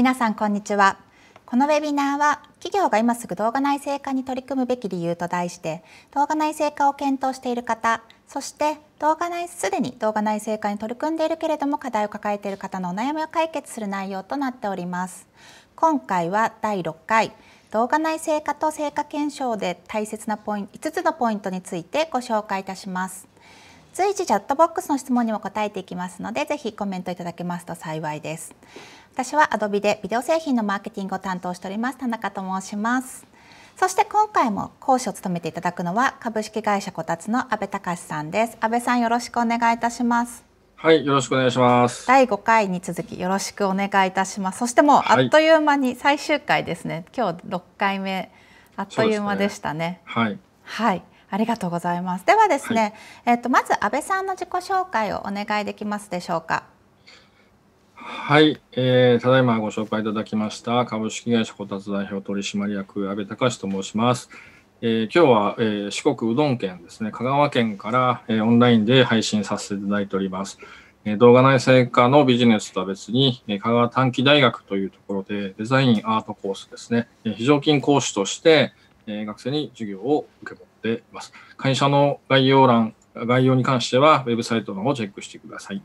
皆さんこんにちはこのウェビナーは企業が今すぐ動画内製化に取り組むべき理由と題して動画内製化を検討している方そして動画内すでに動画内製化に取り組んでいるけれども課題を抱えている方のお悩みを解決する内容となっております今回は第6回動画内成果と成果検証で大切なポイント5つのポイントについてご紹介いたします随時チャットボックスの質問にも答えていきますのでぜひコメントいただけますと幸いです私は Adobe でビデオ製品のマーケティングを担当しております田中と申しますそして今回も講師を務めていただくのは株式会社こたつの阿部隆さんです阿部さんよろしくお願いいたしますはい、よろしくお願いします。第5回に続きよろしくお願いいたします。そしてもうあっという間に最終回ですね。はい、今日6回目あっという間でしたね。ねはい。はい。ありがとうございます。ではですね、はい、えっ、とまず安倍さんの自己紹介をお願いできますでしょうか。はい、えー、ただいまご紹介いただきました株式会社こたつ代表取締役阿部隆と申します。えー、今日は、えー、四国うどん県ですね香川県から、えー、オンラインで配信させていただいております。えー、動画内製化のビジネスとは別に、えー、香川短期大学というところでデザインアートコースですね、えー、非常勤講師として、えー、学生に授業を受け持っています。会社の概要欄概要に関してはウェブサイトの方をチェックしてください。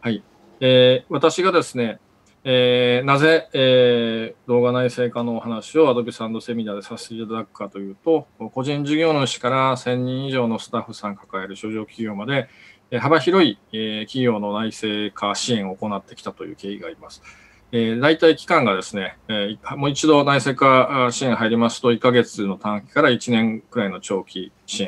はい。えー、私がですね、えー、なぜ、えー、動画内製化のお話をドビサンドセミナーでさせていただくかというと、個人事業主から1000人以上のスタッフさん抱える上場企業まで、えー、幅広い、えー、企業の内製化支援を行ってきたという経緯があります。えー、大体期間がですね、えー、もう一度内製化支援入りますと、1ヶ月の短期から1年くらいの長期支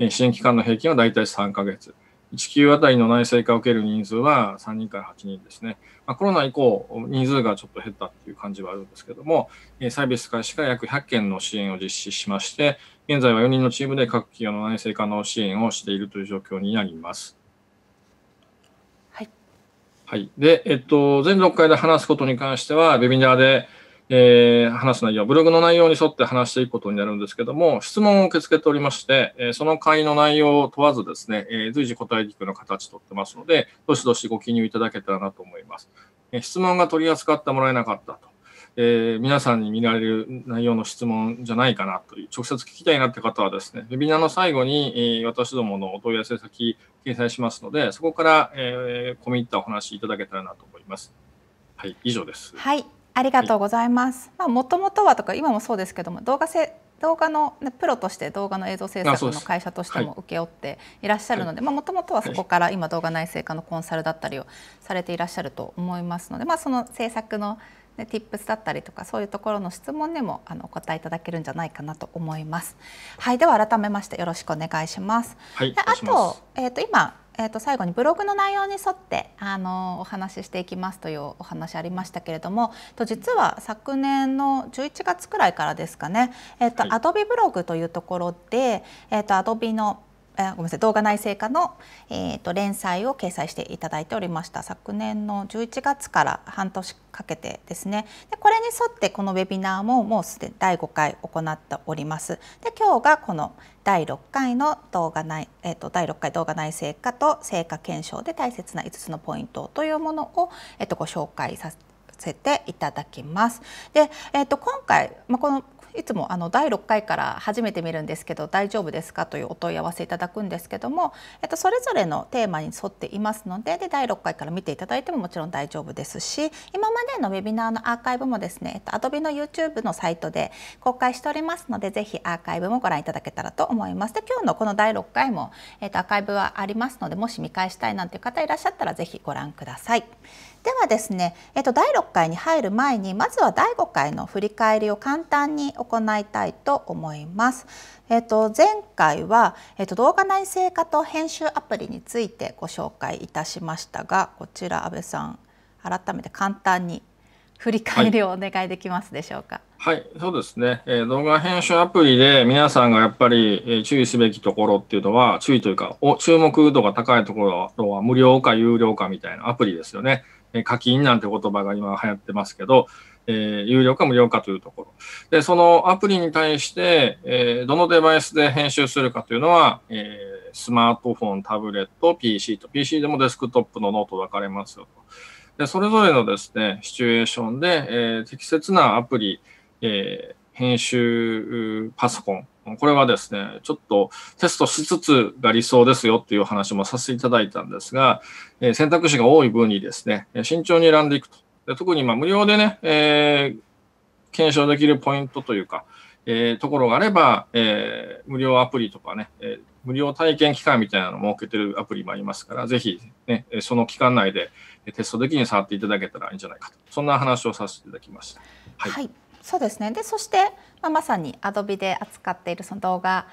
援、支援期間の平均は大体3ヶ月。1級あたりの内製化を受ける人数は3人から8人ですね。まあ、コロナ以降、人数がちょっと減ったっていう感じはあるんですけども、サービス開始から約100件の支援を実施しまして、現在は4人のチームで各企業の内製化の支援をしているという状況になります。はい。はい。で、えっと、全6回で話すことに関しては、ウェビナーで、えー、話す内容、ブログの内容に沿って話していくことになるんですけども、質問を受け付けておりまして、えー、その会の内容を問わずですね、えー、随時答えていくの形とってますので、どしどしご記入いただけたらなと思います。え質問が取り扱ってもらえなかったと、え皆さんに見られる内容の質問じゃないかなという、直接聞きたいなって方はですね、ウェビナーの最後に、え私どものお問い合わせ先掲載しますので、そこから、え込み入ったお話いただけたらなと思います。はい、以上です。はいありがとうございます。はい、まあ元々はとか今もそうですけども動画制動画のプロとして動画の映像制作の会社としても請け負っていらっしゃるのでもともとはそこから今動画内製化のコンサルだったりをされていらっしゃると思いますので、まあ、その制作の、ね、Tips だったりとかそういうところの質問でもあのお答えいただけるんじゃないかなと思います。はい、では改めましてよろしくお願いします。はい、あと,、えー、と今えー、と最後にブログの内容に沿ってあのお話ししていきますというお話ありましたけれどもと実は昨年の11月くらいからですかね、えーとはい、a ブログというところで、えー、とアドビのえごめんなさい動画内製化の、えーと、連載を掲載していただいておりました昨年の11月から半年かけてですねでこれに沿ってこのウェビナーももうすでに第5回行っておりますで今日がこの第6回の動画内、えーと、第6回動画内製化と成果検証で大切な5つのポイントというものを、えーと、とご紹介させていただきます。で、えー、と今回、まあ、このいつもあの第6回から初めて見るんですけど大丈夫ですかというお問い合わせいただくんですけども、えっと、それぞれのテーマに沿っていますのでで第6回から見ていただいてももちろん大丈夫ですし今までのウェビナーのアーカイブもですね、えっと、Adobe の YouTube のサイトで公開しておりますのでぜひアーカイブもご覧いただけたらと思います。で今日のこの第6回も、えっと、アーカイブはありますのでもし見返したいなんていう方いらっしゃったらぜひご覧ください。ではですね、えっと、第6回に入る前にまずは第5回の振り返りを簡単に行いたいと思います。えっと、前回は、えっと、動画内製化と編集アプリについてご紹介いたしましたがこちら安部さん改めて簡単に振り返りをお願いできますでしょうか。はい、はい、そうですね、えー、動画編集アプリで皆さんがやっぱり、えー、注意すべきところっていうのは、注意というか、お注目度が高いところは無料か有料かみたいなアプリですよね。え課金なんて言葉が今流行ってますけど、えー、有料か無料かというところ。で、そのアプリに対して、えー、どのデバイスで編集するかというのは、えー、スマートフォン、タブレット、PC と、PC でもデスクトップのノート分かれますよと。で、それぞれのですね、シチュエーションで、え適切なアプリ、え編集パソコンこれはですね、ちょっとテストしつつが理想ですよっていう話もさせていただいたんですが、えー、選択肢が多い分にですね、慎重に選んでいくと。で特にま無料でね、えー、検証できるポイントというか、えー、ところがあれば、え無料アプリとかね、え無料体験期間みたいなのを設けてるアプリもありますから、ぜひ、ね、その期間内でテスト的に触っていただけたらいいんじゃないかと、そんな話をさせていただきました。はい、はい、そうですねでそしてまあ、まさに Adobe で扱っているその動画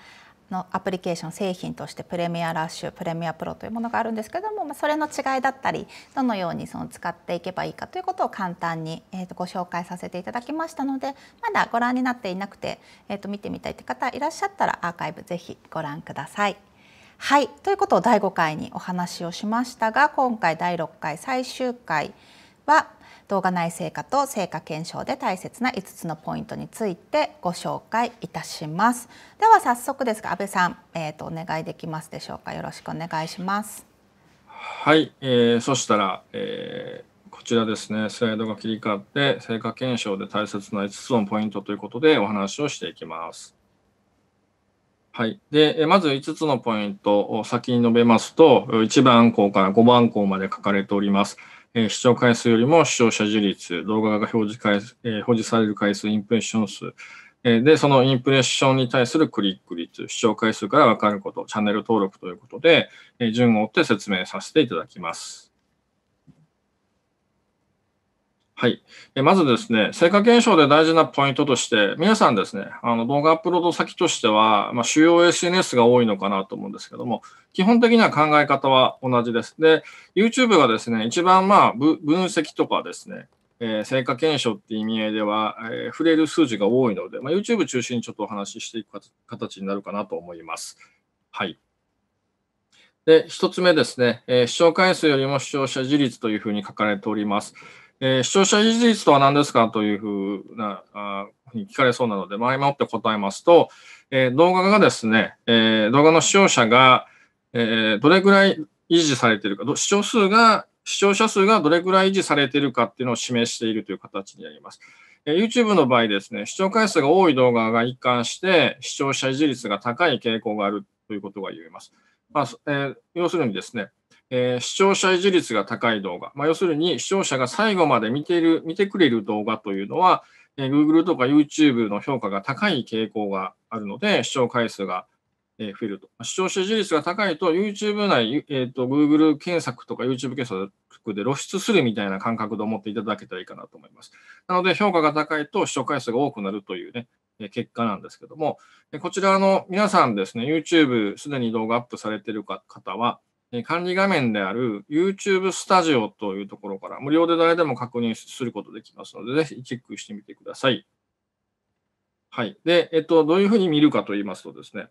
のアプリケーション製品としてプレミアラッシュプレミアプロというものがあるんですけども、まあ、それの違いだったりどのようにその使っていけばいいかということを簡単に、えー、とご紹介させていただきましたのでまだご覧になっていなくて、えー、と見てみたいという方いらっしゃったらアーカイブぜひご覧ください。はいということを第5回にお話をしましたが今回第6回最終回は動画内成果と成果検証で大切な5つのポイントについてご紹介いたします。では早速ですが安倍さん、えーと、お願いできますでしょうかよろしくお願いします。はい、えー、そしたら、えー、こちらですねスライドが切り替わって成果検証で大切な5つのポイントということでお話をしていきます。はい、でまず5つのポイントを先に述べますと1番項から5番項まで書かれております。えー、視聴回数よりも視聴者自立、動画が表示回えー、表示される回数、インプレッション数、えー、で、そのインプレッションに対するクリック率、視聴回数からわかること、チャンネル登録ということで、えー、順を追って説明させていただきます。はい。まずですね、成果検証で大事なポイントとして、皆さんですね、あの動画アップロード先としては、まあ、主要 SNS が多いのかなと思うんですけども、基本的には考え方は同じです。で、YouTube がですね、一番まあ分析とかですね、えー、成果検証っていう意味合いでは、えー、触れる数字が多いので、まあ、YouTube 中心にちょっとお話ししていく形になるかなと思います。はい。で、一つ目ですね、えー、視聴回数よりも視聴者自立というふうに書かれております。えー、視聴者事実とは何ですかというふうなあに聞かれそうなので、前もって答えますと、えー、動画がですね、えー、動画の視聴者が、えどれぐらい維持されているか、視聴数が、視聴者数がどれぐらい維持されているかっていうのを示しているという形になります。え YouTube の場合ですね、視聴回数が多い動画が一貫して、視聴者維持率が高い傾向があるということが言えます。まあえ要するにですね、えー、視聴者維持率が高い動画、まあ、要するに視聴者が最後まで見ている見てくれる動画というのは、えー、Google とか YouTube の評価が高い傾向があるので、視聴回数が、えー、増えると。視聴者維持率が高いと、YouTube 内、えーと、Google 検索とか YouTube 検索で露出するみたいな感覚で思っていただけたらいいかなと思います。なので、評価が高いと視聴回数が多くなるというね、結果なんですけども、こちらの皆さんですね、YouTube すでに動画アップされている方は、管理画面である YouTube Studio というところから無料で誰でも確認することできますので、ぜひチェックしてみてください。はい。で、えっと、どういうふうに見るかと言いますとですね、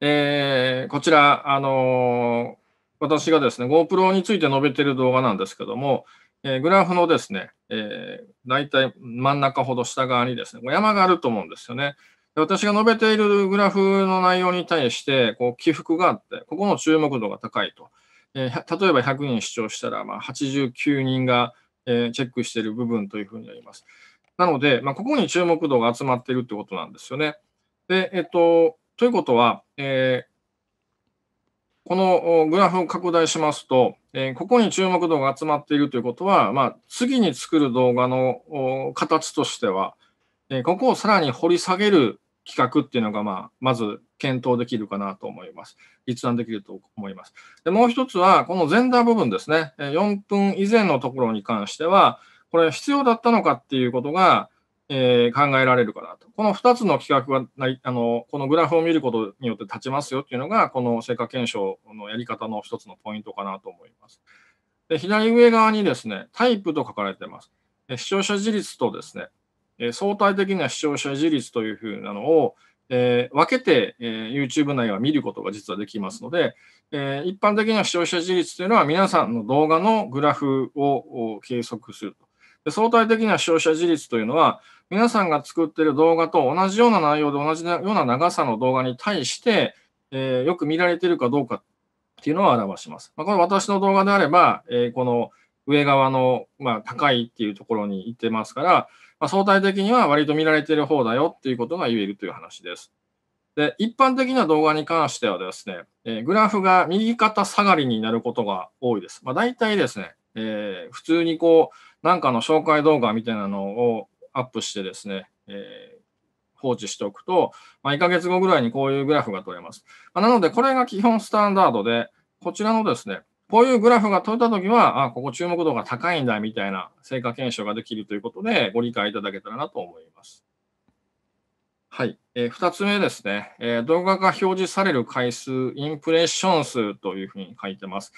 えー、こちら、あのー、私がですね、GoPro について述べている動画なんですけども、えー、グラフのですね、えー、大体真ん中ほど下側にですね、山があると思うんですよね。私が述べているグラフの内容に対して、こう起伏があって、ここの注目度が高いと。えー、例えば100人視聴したら、まあ、89人が、えー、チェックしている部分というふうになります。なので、まあ、ここに注目度が集まっているということなんですよね。で、えっと、ということは、えーこのグラフを拡大しますと、えー、ここに注目度が集まっているということは、まあ、次に作る動画の形としては、えー、ここをさらに掘り下げる企画っていうのが、まあ、まず検討できるかなと思います。立案できると思います。で、もう一つは、この前段部分ですね。4分以前のところに関しては、これ必要だったのかっていうことが、えー、考えられるかなと。この2つの企画がないあの、このグラフを見ることによって立ちますよっていうのが、この成果検証のやり方の1つのポイントかなと思います。で左上側にですね、タイプと書かれてます。視聴者自立とですね、え相対的な視聴者自立というふうなのを、えー、分けて、えー、YouTube 内は見ることが実はできますので、えー、一般的な視聴者自立というのは皆さんの動画のグラフを計測すると。で相対的な視聴者自立というのは、皆さんが作っている動画と同じような内容で同じような長さの動画に対して、えー、よく見られているかどうかっていうのを表します。まあ、これ私の動画であれば、えー、この上側の、まあ、高いっていうところに行ってますから、まあ、相対的には割と見られている方だよっていうことが言えるという話です。で、一般的な動画に関してはですね、えグラフが右肩下がりになることが多いです。まあ、大体ですね、えー、普通にこう、なんかの紹介動画みたいなのをアップしてですね、えー、放置しておくと、まあ、1ヶ月後ぐらいにこういうグラフが取れます。まあ、なので、これが基本スタンダードで、こちらのですね、こういうグラフが取れたときは、あ、ここ注目度が高いんだみたいな成果検証ができるということで、ご理解いただけたらなと思います。はい。えー、2つ目ですね、えー、動画が表示される回数、インプレッション数というふうに書いてます。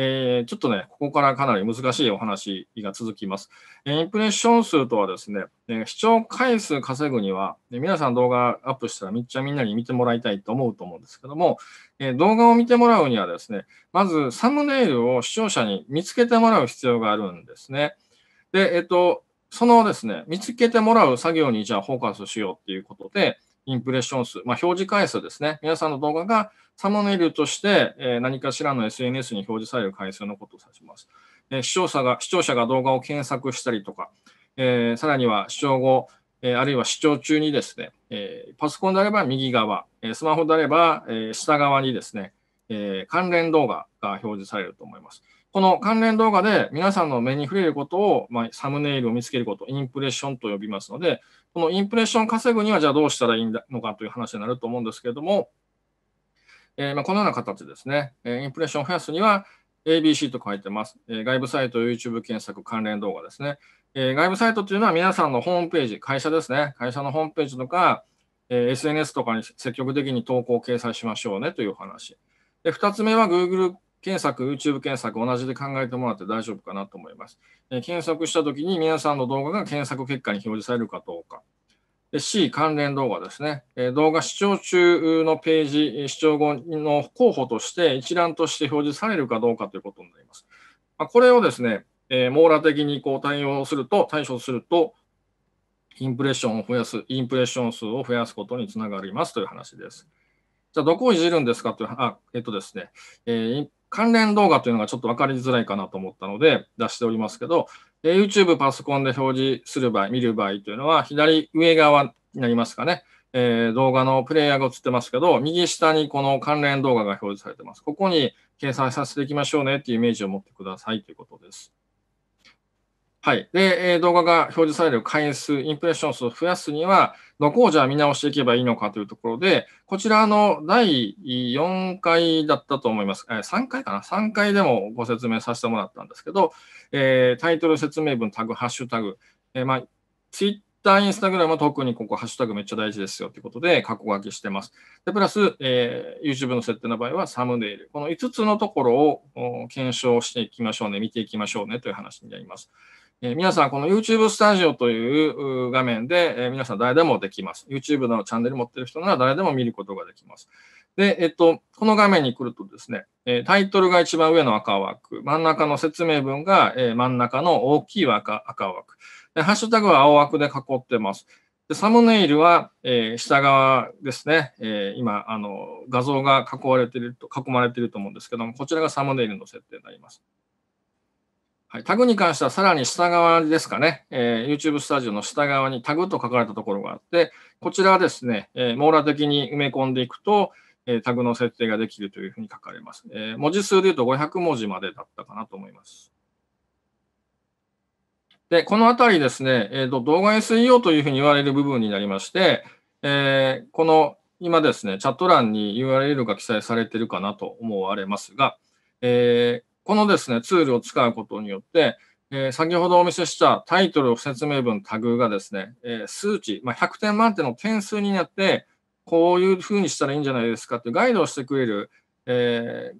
えー、ちょっとね、ここからかなり難しいお話が続きます。えー、インプレッション数とはですね、えー、視聴回数稼ぐには、え皆さん動画アップしたらめっちゃみんなに見てもらいたいと思うと思うんですけども、え動画を見てもらうにはですね、まずサムネイルを視聴者に見つけてもらう必要があるんですね。で、えっ、と、そのですね、見つけてもらう作業にじゃあフォーカスしようっていうことで、インプレッション数、まあ、表示回数ですね。皆さんの動画がサムネイルとして、え何かしらの SNS に表示される回数のことを指します。え視聴者が視聴者が動画を検索したりとか、えー、さらには視聴後、えあるいは視聴中にですね、えパソコンであれば右側、えスマホであれば、え下側にですね、え関連動画が表示されると思います。この関連動画で皆さんの目に触れることを、まあ、サムネイルを見つけること、インプレッションと呼びますので、このインプレッション稼ぐには、じゃあどうしたらいいのかという話になると思うんですけれども、えー、まあこのような形ですね、えインプレッションを増やすには、ABC と書いてます。え外部サイト、YouTube 検索、関連動画ですね。え外部サイトというのは皆さんのホームページ、会社ですね。会社のホームページとか、え SNS とかに積極的に投稿を掲載しましょうねという話。で2つ目は Google 検索、YouTube 検索、同じで考えてもらって大丈夫かなと思います。え検索したときに皆さんの動画が検索結果に表示されるかどうか。で C、関連動画ですね、え動画視聴中のページ、視聴後の候補として一覧として表示されるかどうかということになります。まこれをですね、え網羅的にこう対応すると、対処すると、インプレッションを増やす、インプレッション数を増やすことにつながりますという話です。じゃあ、どこをいじるんですかという、あ、えっとですね、えー、関連動画というのがちょっと分かりづらいかなと思ったので出しておりますけど、え YouTube パソコンで表示する場合、見る場合というのは左上側になりますかね。えー、動画のプレイヤーが映ってますけど、右下にこの関連動画が表示されてます。ここに掲載させていきましょうねっていうイメージを持ってくださいということです。はい。で、えー、動画が表示される回数、インプレッション数を増やすには、どこをじゃあ見直していけばいいのかというところで、こちらの第4回だったと思います。えー、3回かな ?3 回でもご説明させてもらったんですけど、えー、タイトル説明文、タグ、ハッシュタグ、えー、まあ、ツイッター、インスタグラムは特にここ、ハッシュタグめっちゃ大事ですよということで、過去書きしてます。で、プラス、えー、YouTube の設定の場合はサムネイル。この5つのところを検証していきましょうね、見ていきましょうねという話になります。えー、皆さん、この YouTube スタジオという画面で、えー、皆さん誰でもできます。YouTube のチャンネル持ってる人なら誰でも見ることができます。で、えっと、この画面に来るとですね、えー、タイトルが一番上の赤枠、真ん中の説明文が、え真ん中の大きい赤赤枠で、ハッシュタグは青枠で囲ってます。でサムネイルは、え下側ですね、え今あの、画像が囲われていると、囲まれていると思うんですけども、こちらがサムネイルの設定になります。はい、タグに関してはさらに下側ですかね、えー、YouTube スタジオの下側にタグと書かれたところがあって、こちらはですね、えー、網羅的に埋め込んでいくと、えー、タグの設定ができるというふうに書かれます。え文字数で言うと500文字までだったかなと思います。で、このあたりですね、えーと、動画 SEO というふうに言われる部分になりまして、えこの今ですね、チャット欄に URL が記載されているかなと思われますが、えー、このですね、ツールを使うことによって、えー、先ほどお見せしたタイトル、説明文、タグがですね、えー、数値、まあ、100点満点の点数になって、こういうふうにしたらいいんじゃないですかってガイドをしてくれる、えー、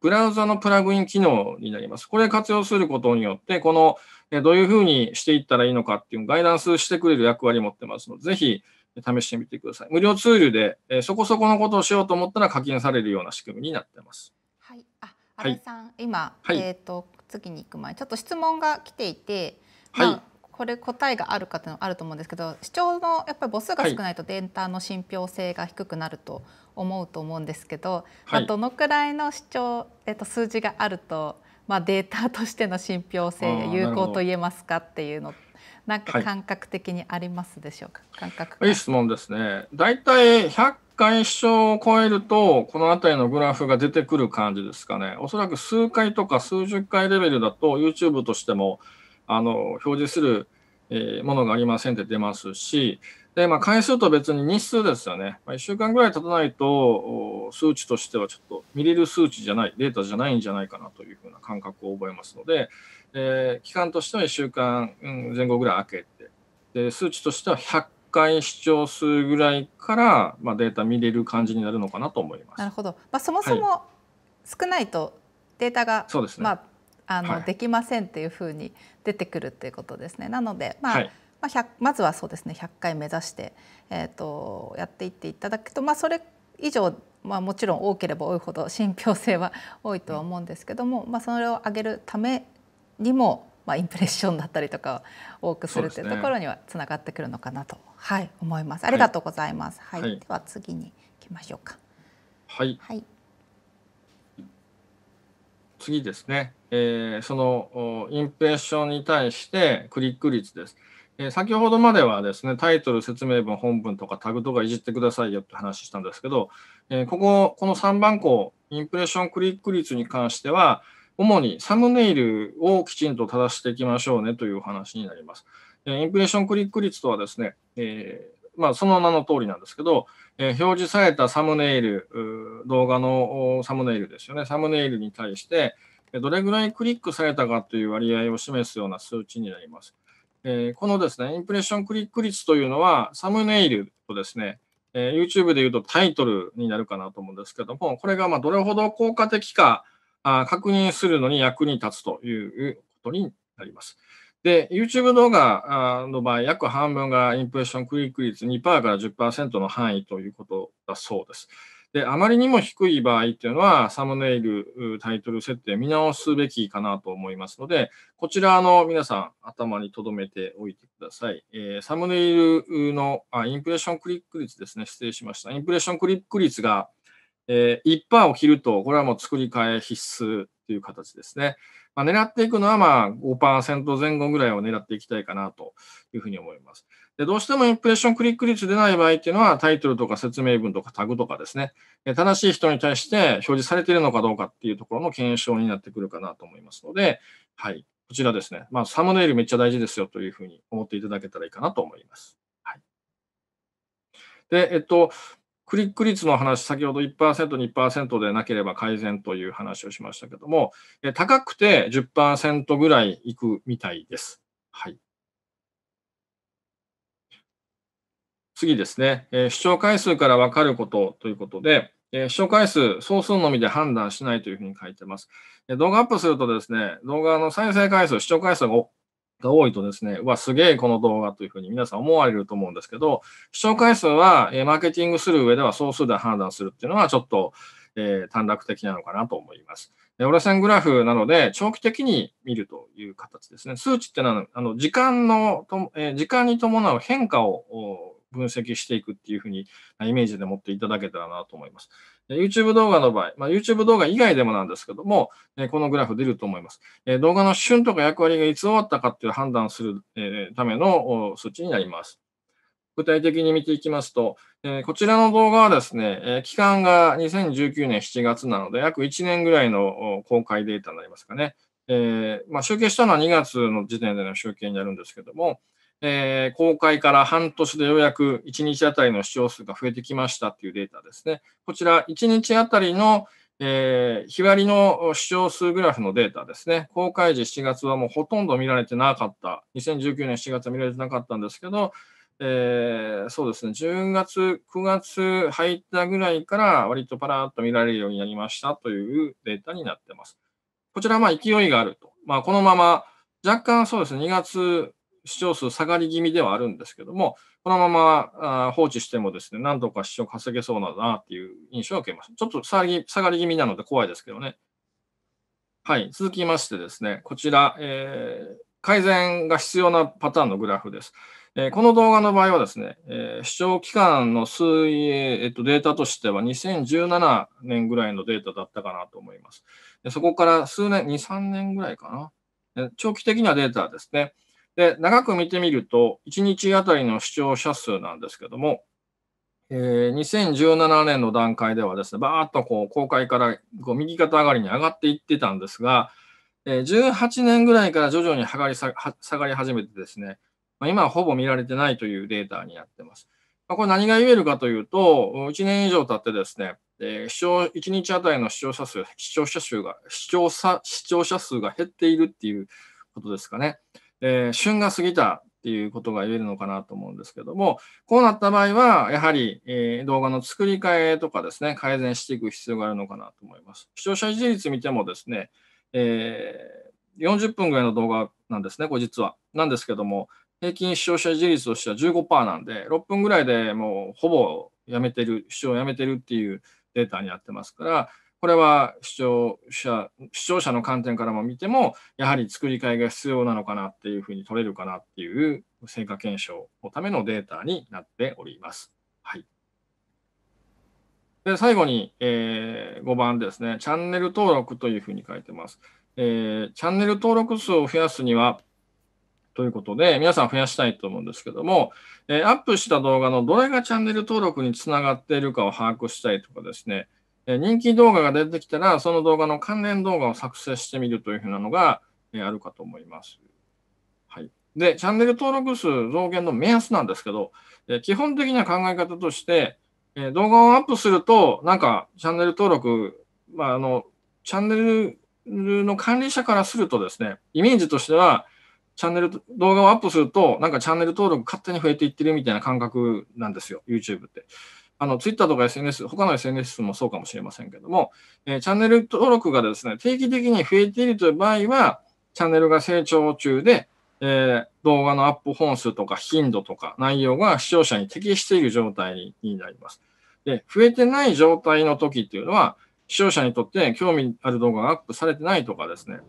ブラウザのプラグイン機能になります。これ活用することによって、この、えどういうふうにしていったらいいのかっていうガイダンスしてくれる役割を持ってますので、ぜひ試してみてください。無料ツールで、えそこそこのことをしようと思ったら課金されるような仕組みになってます。はい、さん今、はい、えー、と次に行く前ちょっと質問が来ていて、はい、まあ、これ答えがあるかっていうのあると思うんですけど主張のやっぱり母数が少ないとデータの信憑性が低くなると思うと思うんですけど、まあ、どのくらいの主張、えーと、数字があると、まあ、データとしての信憑性有効と言えますかっていうのって。なんか感覚的にありますでしょうか、はい、感覚いい質問ですね。だいたい回支障を超えると、この辺りのグラフが出てくる感じですかね。おそらく数回とか数十回レベルだと、YouTube としても、あの、表示する、えものがありませんって出ますし、で、まあ、回数と別に日数ですよね。まあ、1週間ぐらい経たないと、数値としてはちょっと見れる数値じゃない、データじゃないんじゃないかなというふうな感覚を覚えますので、えー、期間としては1週間前後ぐらい空けて、で数値としては100回視聴数ぐらいから、まあ、データ見れる感じになるのかなと思います。なるほど、まあ、そもそも少ないとデータが、はいね、まあ、あの、はい、できませんっていうふうに出てくるっていうことですね。なので、まあ、はいまあ、まずはそうですね100回目指して、えーと、やっていっていただくと、まあ、それ以上、まあ、もちろん多ければ多いほど信憑性は多いとは思うんですけども、まあ、それを上げるためにもまあ、インプレッションだったりとか多くするというところにはつながってくるのかなと、ね、はい、思います。ありがとうございます。はい、はい、では次に行きましょうか。はい。はい、次ですね。えー、そのインプレッションに対してクリック率です。え先ほどまではですね、タイトル、説明文、本文とかタグとかいじってくださいよって話したんですけど、えここ、この3番項、インプレッションクリック率に関しては、主にサムネイルをきちんと正していきましょうねという話になります。インプレッションクリック率とはですね、えー、まあ、その名の通りなんですけど、えー、表示されたサムネイル、動画のサムネイルですよね、サムネイルに対して、どれぐらいクリックされたかという割合を示すような数値になります。えー、このですね、インプレッションクリック率というのは、サムネイルとですね、え YouTube で言うとタイトルになるかなと思うんですけども、これがまどれほど効果的か、あ確認するのに役に立つということになります。で、YouTube 動画の場合、約半分がインプレッションクリック率2%から10%の範囲ということだそうです。で、あまりにも低い場合っていうのは、サムネイル、タイトル設定見直すべきかなと思いますので、こちらの皆さん頭に留めておいてください。えー、サムネイルのあインプレッションクリック率ですね、失礼しました。インプレッションクリック率がえー、1%を切ると、これはもう作り替え必須という形ですね。まあ、狙っていくのはまあ5%前後ぐらいを狙っていきたいかなというふうに思います。でどうしてもインプレッションクリック率出ない場合っていうのはタイトルとか説明文とかタグとかですね、正しい人に対して表示されているのかどうかっていうところの検証になってくるかなと思いますので、はい、こちらですね、まあ、サムネイルめっちゃ大事ですよというふうに思っていただけたらいいかなと思います。はい、で、えっと、クリック率の話、先ほど1%、2%でなければ改善という話をしましたけども、え高くて10%ぐらいいくみたいです。はい。次ですね、え視聴回数から分かることということで、え視聴回数、総数のみで判断しないというふうに書いてます。え動画アップするとですね、動画の再生回数、視聴回数がが多いとですね、うわ、すげえこの動画というふうに皆さん思われると思うんですけど、視聴回数は、えマーケティングする上では総数で判断するっていうのはちょっと、えー、短絡的なのかなと思います。折れ線グラフなので、長期的に見るという形ですね。数値ってのは、あの時間のと、えー、時間に伴う変化を分析していくっていうふうにイメージで持っていただけたらなと思います。YouTube 動画の場合、まあ、YouTube 動画以外でもなんですけども、えこのグラフ出ると思います。え動画の旬とか役割がいつ終わったかっていう判断する、えための措置になります。具体的に見ていきますと、えこちらの動画はですね、え期間が2019年7月なので、約1年ぐらいの公開データになりますかね。えー、まあ、集計したのは2月の時点での集計になるんですけども、えー、公開から半年でようやく1日あたりの視聴数が増えてきましたっていうデータですね。こちら、1日あたりの、えー、日割りの視聴数グラフのデータですね。公開時7月はもうほとんど見られてなかった。2019年7月は見られてなかったんですけど、えー、そうですね、10月、9月入ったぐらいから割とパラッと見られるようになりましたというデータになってます。こちらはまあ勢いがあると。まあ、このまま若干そうですね、2月視聴数下がり気味ではあるんですけども、このまま放置してもですね、何とか視聴稼げそうなだなっていう印象を受けます。ちょっと下がり下がり気味なので怖いですけどね。はい、続きましてですね、こちら、えー、改善が必要なパターンのグラフです。えー、この動画の場合はですね、えー、視聴期間の推移、えっと、データとしては2017年ぐらいのデータだったかなと思います。でそこから数年、2、3年ぐらいかな。長期的なデータですね。で、長く見てみると、1日あたりの視聴者数なんですけども、えー、2017年の段階ではですね、バーっとこう公開からこう右肩上がりに上がっていってたんですが、えー、18年ぐらいから徐々に下がり下がり始めてですね、まあ、今はほぼ見られてないというデータになってます。まあ、これ何が言えるかというと、1年以上経ってですね、えー、視聴1日あたりの視聴者数、視聴者数が、視聴者視聴者数が減っているっていうことですかね。えー、旬が過ぎたっていうことが言えるのかなと思うんですけども、こうなった場合は、やはり、えー、動画の作り替えとかですね、改善していく必要があるのかなと思います。視聴者維持率見てもですね、えー、40分ぐらいの動画なんですね、これ実は。なんですけども、平均視聴者維持率としては15%なんで、6分ぐらいでもうほぼやめてる、視聴をやめてるっていうデータになってますから、これは視聴者視聴者の観点からも見ても、やはり作り替えが必要なのかなっていうふうに取れるかなっていう成果検証のためのデータになっております。はい、で最後に、えー、5番ですね、チャンネル登録というふうに書いてます。えー、チャンネル登録数を増やすには、ということで、皆さん増やしたいと思うんですけども、えー、アップした動画のどれがチャンネル登録につながっているかを把握したいとかですね、人気動画が出てきたら、その動画の関連動画を作成してみるというふうなのが、えあるかと思います。はい。で、チャンネル登録数増減の目安なんですけど、え基本的な考え方として、え動画をアップすると、なんかチャンネル登録、まあ、あの、チャンネルの管理者からするとですね、イメージとしては、チャンネル、動画をアップすると、なんかチャンネル登録勝手に増えていってるみたいな感覚なんですよ、YouTube って。あの、Twitter とか SNS、他の SNS もそうかもしれませんけども、えー、チャンネル登録がですね、定期的に増えているという場合は、チャンネルが成長中で、えー、動画のアップ本数とか頻度とか内容が視聴者に適している状態になります。で、増えてない状態の時っていうのは、視聴者にとって興味ある動画がアップされてないとかですね、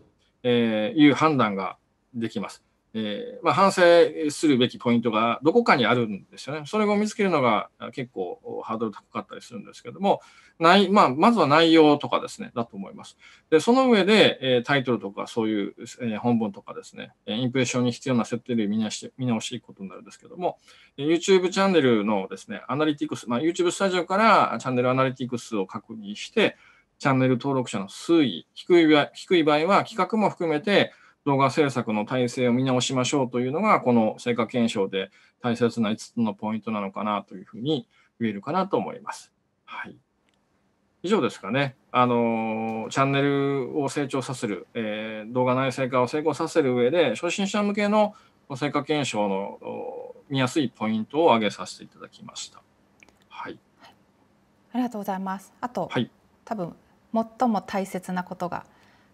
えー、いう判断ができます。えー、まあ、反省するべきポイントがどこかにあるんですよね。それを見つけるのが結構ハードル高かったりするんですけども、ないまあ、まずは内容とかですね、だと思います。で、その上で、えタイトルとかそういう、え本文とかですね、インプレッションに必要な設定で見直して見直していくことになるんですけども、YouTube チャンネルのですね、アナリティクス、まあ、YouTube スタジオからチャンネルアナリティクスを確認して、チャンネル登録者の推移、低い低い場合は企画も含めて動画制作の体制を見直しましょうというのが、この成果検証で大切な5つのポイントなのかなというふうに言えるかなと思います。はい、以上ですかね。あのチャンネルを成長させる、えー、動画内製化を成功させる上で、初心者向けの成果検証の見やすいポイントを挙げさせていただきました。はい。ありがとうございます。あと、はい、多分最も大切なことが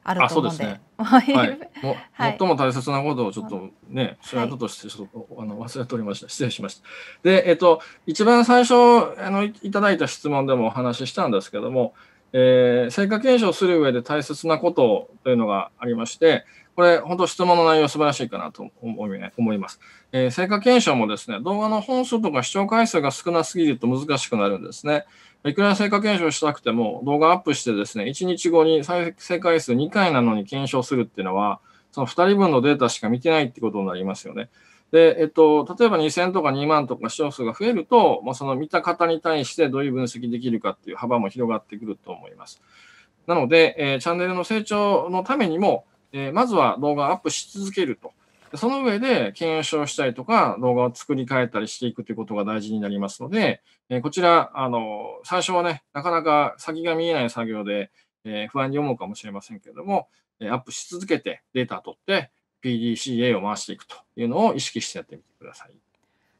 あると思うんで。そうですね。はい。はい、最も大切なことをちょっとね、仕事としてちょっと、あの忘れておりました。失礼しました。で、えっと一番最初あのいただいた質問でもお話ししたんですけども、えー、成果検証する上で大切なことというのがありまして、これ本当質問の内容素晴らしいかなと思います。えー、成果検証もですね、動画の本数とか視聴回数が少なすぎると難しくなるんですね。いくら成果検証したくても、動画アップしてですね、1日後に再生回数2回なのに検証するっていうのは、その2人分のデータしか見てないってことになりますよね。で、えっと、例えば2000とか2万とか視聴数が増えると、まあ、その見た方に対してどういう分析できるかっていう幅も広がってくると思います。なので、えー、チャンネルの成長のためにも、えー、まずは動画アップし続けると。その上で検証したりとか、動画を作り変えたりしていくということが大事になりますので、えこちら、あの、最初はね、なかなか先が見えない作業で、え不安に思うかもしれませんけれども、えアップし続けて、データ取って、PDCA を回していくというのを意識してやってみてください。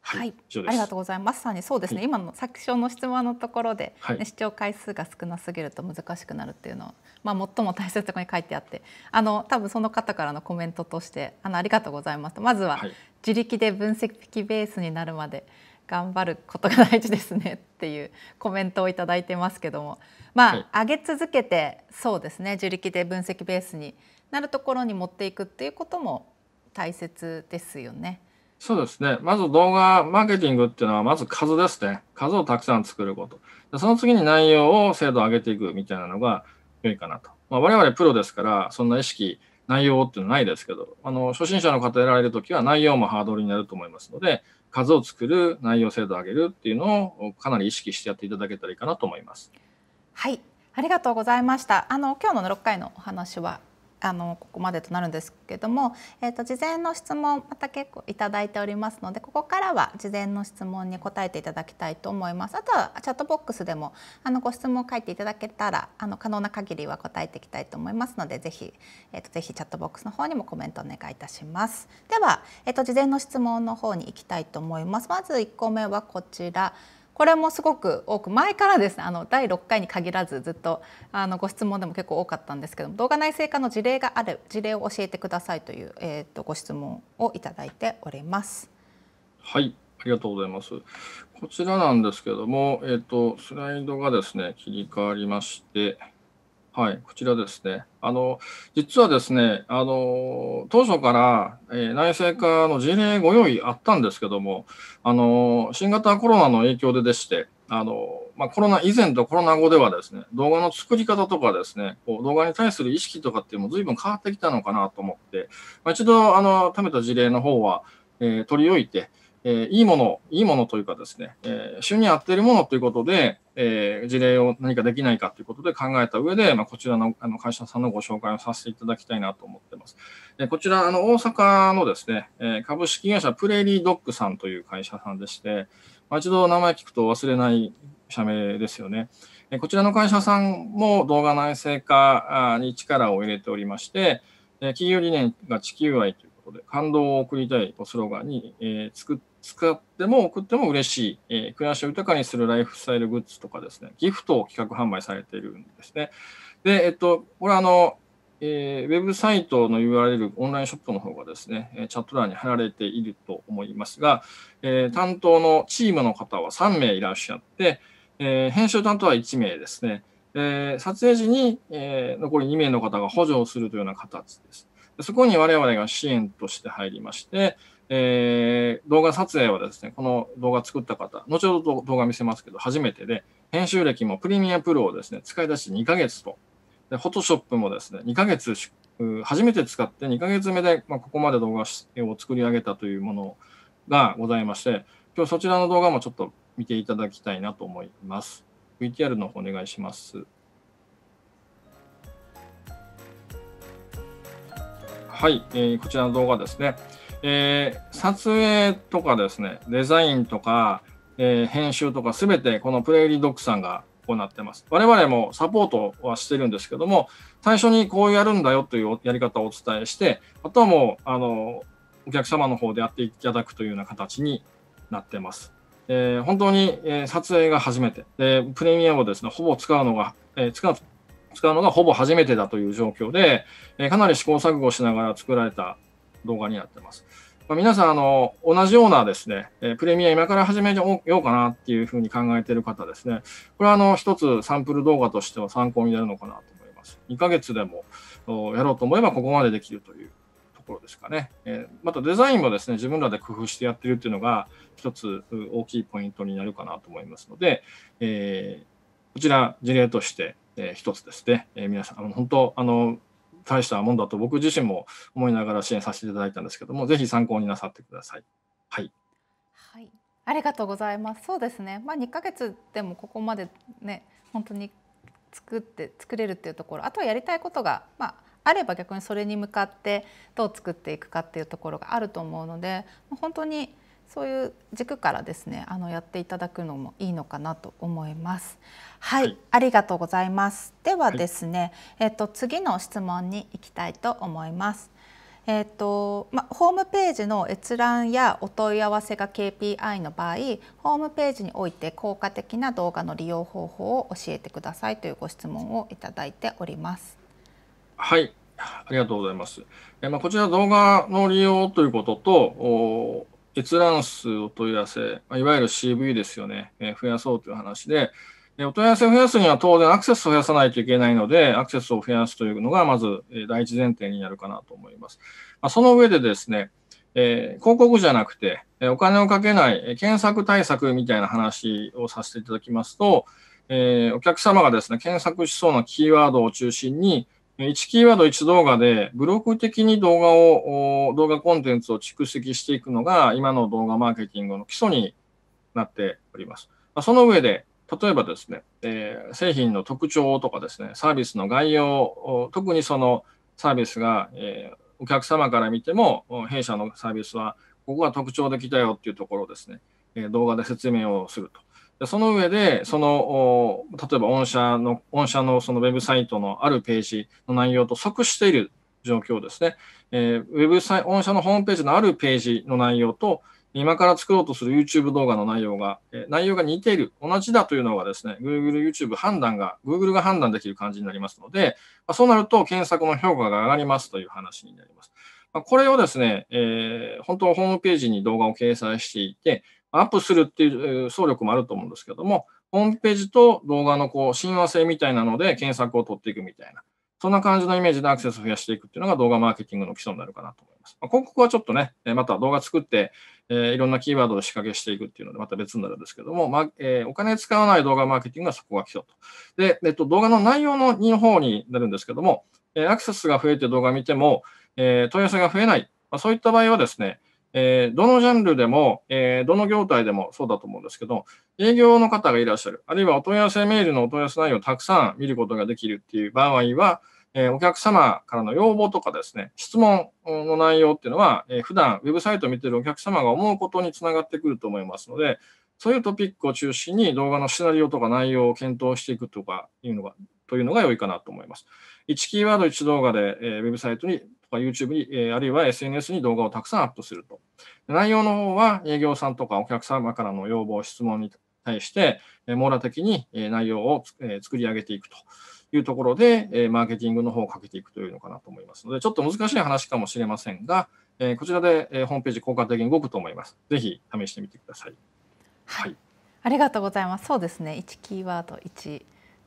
はい、ありがとうございます。まさにそうですね。はい、今の作詞の質問のところで、ね、はい、視聴回数が少なすぎると難しくなるっていうのは、まあ最も大切なところに書いてあって、あの多分その方からのコメントとして、あのありがとうございます。とまずは、自力で分析ベースになるまで頑張ることが大事ですねっていうコメントを頂いてますけども、まあ、上げ続けてそうですね。自力で分析ベースになるところに持っていくっていうことも大切ですよね。そうですね。まず動画マーケティングっていうのは、まず数ですね。数をたくさん作ること。でその次に内容を精度を上げていくみたいなのが良いかなと。まあ、我々プロですから、そんな意識、内容っていうのはないですけど、あの初心者の方やられるときは内容もハードルになると思いますので、数を作る、内容精度を上げるっていうのをかなり意識してやっていただけたらいいかなと思います。はい、ありがとうございました。あの今日の6回のお話はあのここまでとなるんですけども、えーと、事前の質問また結構頂いておりますのでここからは事前の質問に答えていただきたいと思いますあとはチャットボックスでもあのご質問を書いていただけたらあの可能な限りは答えていきたいと思いますのでぜひ、えーと、ぜひチャットボックスの方にもコメントお願いいたしますでは、えーと事前の質問の方に行きたいと思いますまず1個目はこちらこれもすごく多く前からですねあの第6回に限らずずっとあのご質問でも結構多かったんですけども動画内製化の事例がある事例を教えてくださいという、えーと、ご質問をいただいております。はいありがとうございます。こちらなんですけども、えっ、ー、と、スライドがですね、切り替わりまして、はい、こちらですね。あの、実はですね、あの、当初から、えー、内政化の事例ご用意あったんですけども、あの、新型コロナの影響ででして、あの、まあ、コロナ以前とコロナ後ではですね、動画の作り方とかですね、こう動画に対する意識とかっていうのも随分変わってきたのかなと思って、まあ、一度、あの、貯めた事例の方は、えー、取り置いて、えー、いいもの、いいものというかですね、えー、主に合っているものということで、えー、事例を何かできないかということで考えた上で、まあ、こちらのあの会社さんのご紹介をさせていただきたいなと思ってます。でこちら、あの、大阪のですね、えー、株式会社プレーリードッグさんという会社さんでして、まあ、一度名前聞くと忘れない社名ですよね。えー、こちらの会社さんも動画内製化に力を入れておりまして、えー、企業理念が地球愛ということで、感動を送りたいとスローガンに、えー、作って使っても送っても嬉しい、えー、暮らしを豊かにするライフスタイルグッズとかですね、ギフトを企画販売されているんですね。で、えっと、これあの、えー、ウェブサイトの URL、オンラインショップの方がですね、チャット欄に貼られていると思いますが、えー、担当のチームの方は3名いらっしゃって、えー、編集担当は1名ですね。え撮影時に、え残り2名の方が補助をするというような形です。そこに我々が支援として入りまして、えー、動画撮影はですね、この動画作った方、後ほど動画見せますけど、初めてで、編集歴もプレミアプロをですね、使い出して2ヶ月と、で、フォトショップもですね、2ヶ月初めて使って2ヶ月目で、まあ、ここまで動画を作り上げたというものがございまして、今日そちらの動画もちょっと見ていただきたいなと思います。VTR の方お願いします。はい、えー、こちらの動画ですね。えー、撮影とかですね、デザインとか、えー、編集とかすべてこのプレイリードックさんが行ってます。我々もサポートはしてるんですけども、最初にこうやるんだよというやり方をお伝えして、あとはもう、あの、お客様の方でやっていただくというような形になってます。えー、本当に、え撮影が初めて、でプレミアムをですね、ほぼ使うのが、えー、使う使うのがほぼ初めてだという状況で、えかなり試行錯誤しながら作られた動画になってます。まあ、皆さん、あの、同じようなですね、えプレミア今から始めようかなっていうふうに考えている方ですね、これはあの、一つサンプル動画としては参考になるのかなと思います。2ヶ月でもやろうと思えばここまでできるというところですかね。えまたデザインもですね、自分らで工夫してやってるっていうのが、一つ大きいポイントになるかなと思いますので、えー、こちら事例として、えー、一つですね、えー、皆さん、あの本当、あの、大したもんだと僕自身も思いながら支援させていただいたんですけども、ぜひ参考になさってください。はい。はい。ありがとうございます。そうですね。まあ2ヶ月でもここまでね、本当に作って作れるっていうところ、あとはやりたいことがまああれば逆にそれに向かってどう作っていくかっていうところがあると思うので、本当にそういう軸からですねあのやっていただくのもいいのかなと思います。はい、はい、ありがとうございます。ではですね、はい、えっと次の質問に行きたいと思います。えっとま、ホームページの閲覧やお問い合わせが KPI の場合ホームページにおいて効果的な動画の利用方法を教えてくださいというご質問をいただいております。はいありがとうございます。えまあ、こちら動画の利用ということと閲覧数お問い合わせ、いわゆる CV ですよね、え増やそうという話で、えお問い合わせを増やすには当然アクセスを増やさないといけないので、アクセスを増やすというのがまず、え第一前提になるかなと思います。まその上でですね、え広告じゃなくて、えお金をかけない、え検索対策みたいな話をさせていただきますと、えお客様がですね、検索しそうなキーワードを中心に、1キーワード1動画で、ブログ的に動画を、動画コンテンツを蓄積していくのが、今の動画マーケティングの基礎になっております。まその上で、例えばですね、えー、製品の特徴とかですね、サービスの概要、特にそのサービスが、えー、お客様から見ても、弊社のサービスは、ここが特徴できたよっていうところですね、え動画で説明をすると。その上で、その、例えば御社の、御社のそのウェブサイトのあるページの内容と即している状況ですね。えー、ウェブサイト、御社のホームページのあるページの内容と、今から作ろうとする YouTube 動画の内容が、えー、内容が似ている、同じだというのがですね、Google、YouTube 判断が、Google が判断できる感じになりますので、まあ、そうなると検索の評価が上がりますという話になります。まあ、これをですね、えー、本当はホームページに動画を掲載していて、アップするっていう総力もあると思うんですけども、ホームページと動画のこう親和性みたいなので検索を取っていくみたいな、そんな感じのイメージでアクセスを増やしていくっていうのが動画マーケティングの基礎になるかなと思います。まあ、広告はちょっとね、また動画作って、えー、いろんなキーワードで仕掛けしていくっていうので、また別になるんですけども、まあえー、お金使わない動画マーケティングはそこが基礎と。で、えっと、動画の内容の2の方になるんですけども、えアクセスが増えて動画見ても、えー、問い合わせが増えない、まあ、そういった場合はですね、えー、どのジャンルでも、えー、どの業態でもそうだと思うんですけど、営業の方がいらっしゃる、あるいはお問い合わせメールのお問い合わせ内容をたくさん見ることができるっていう場合は、えー、お客様からの要望とかですね、質問の内容っていうのは、えー、普段ウェブサイトを見てるお客様が思うことにつながってくると思いますので、そういうトピックを中心に動画のシナリオとか内容を検討していくとかいうのが、というのが良いかなと思います。1キーワード1動画で、えー、ウェブサイトにま YouTube に、えあるいは SNS に動画をたくさんアップすると。内容の方は営業さんとかお客様からの要望、質問に対して、え網羅的に、え内容をえ作り上げていくというところで、えマーケティングの方をかけていくというのかなと思いますので、ちょっと難しい話かもしれませんが、えこちらで、えホームページ効果的に動くと思います。ぜひ試してみてください、はい、ありがとうございます。そうですね。1キーワード1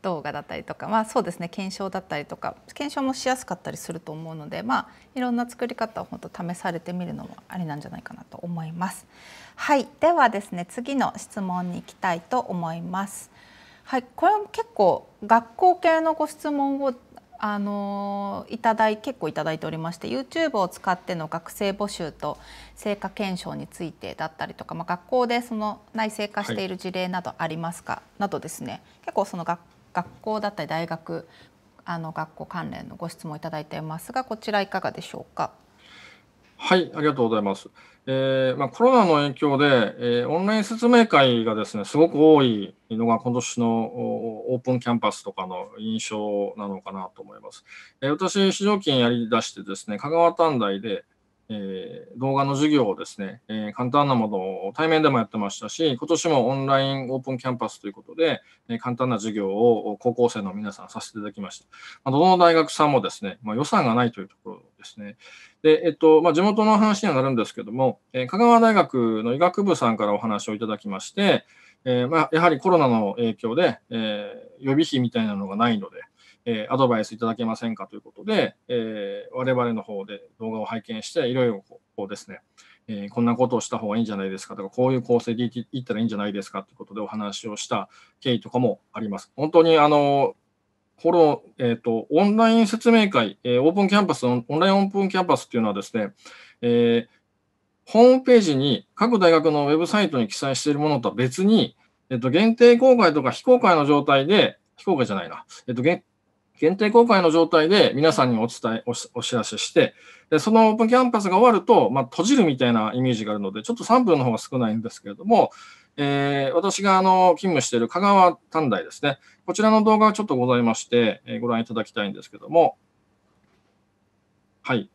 動画だったりとか、まあ、そうですね検証だったりとか検証もしやすかったりすると思うので、まあ、いろんな作り方を本当試されてみるのもありなんじゃないかなと思います。はいではですね次の質問に行きたいと思います。はい、これも結構学校系のご質問をあのいただい結構いただいておりまして YouTube を使っての学生募集と成果検証についてだったりとか、まあ、学校でその内製化している事例などありますか、はい、などですね結構その学学校だったり大学あの学校関連のご質問いただいていますがこちらいかがでしょうか。はいありがとうございます。えーまあ、コロナの影響で、えー、オンライン説明会がですねすごく多いのが今年のオープンキャンパスとかの印象なのかなと思います。えー、私、非常勤やりだしてですね香川短大で、えー、動画の授業をですね、えー、簡単なものを対面でもやってましたし、今年もオンラインオープンキャンパスということで、えー、簡単な授業を高校生の皆さんさせていただきました。まあ、どの大学さんもですね、まあ、予算がないというところですね。で、えっと、まあ、地元の話にはなるんですけども、えー、香川大学の医学部さんからお話をいただきまして、えーまあ、やはりコロナの影響で、えー、予備費みたいなのがないので、えアドバイスいただけませんかということで、え我々の方で動画を拝見して、いろいろこうですね、えこんなことをした方がいいんじゃないですかとか、こういう構成でいったらいいんじゃないですかということでお話をした経緯とかもあります。本当にあのこの、えーと、とオンライン説明会、えー、オープンキャンパスオン、オンラインオープンキャンパスっていうのはですね、えー、ホームページに各大学のウェブサイトに記載しているものとは別に、えーと、限定公開とか非公開の状態で、非公開じゃないな、えーと、と限定公開の状態で皆さんにお伝え、お知らせして、でそのオープンキャンパスが終わると、まあ、閉じるみたいなイメージがあるので、ちょっと3分の方が少ないんですけれども、えー、私があの勤務している香川短大ですね、こちらの動画がちょっとございまして、えー、ご覧いただきたいんですけども、はい。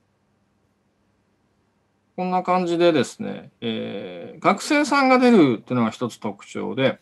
こんな感じでですね、えー、学生さんが出るというのが一つ特徴で、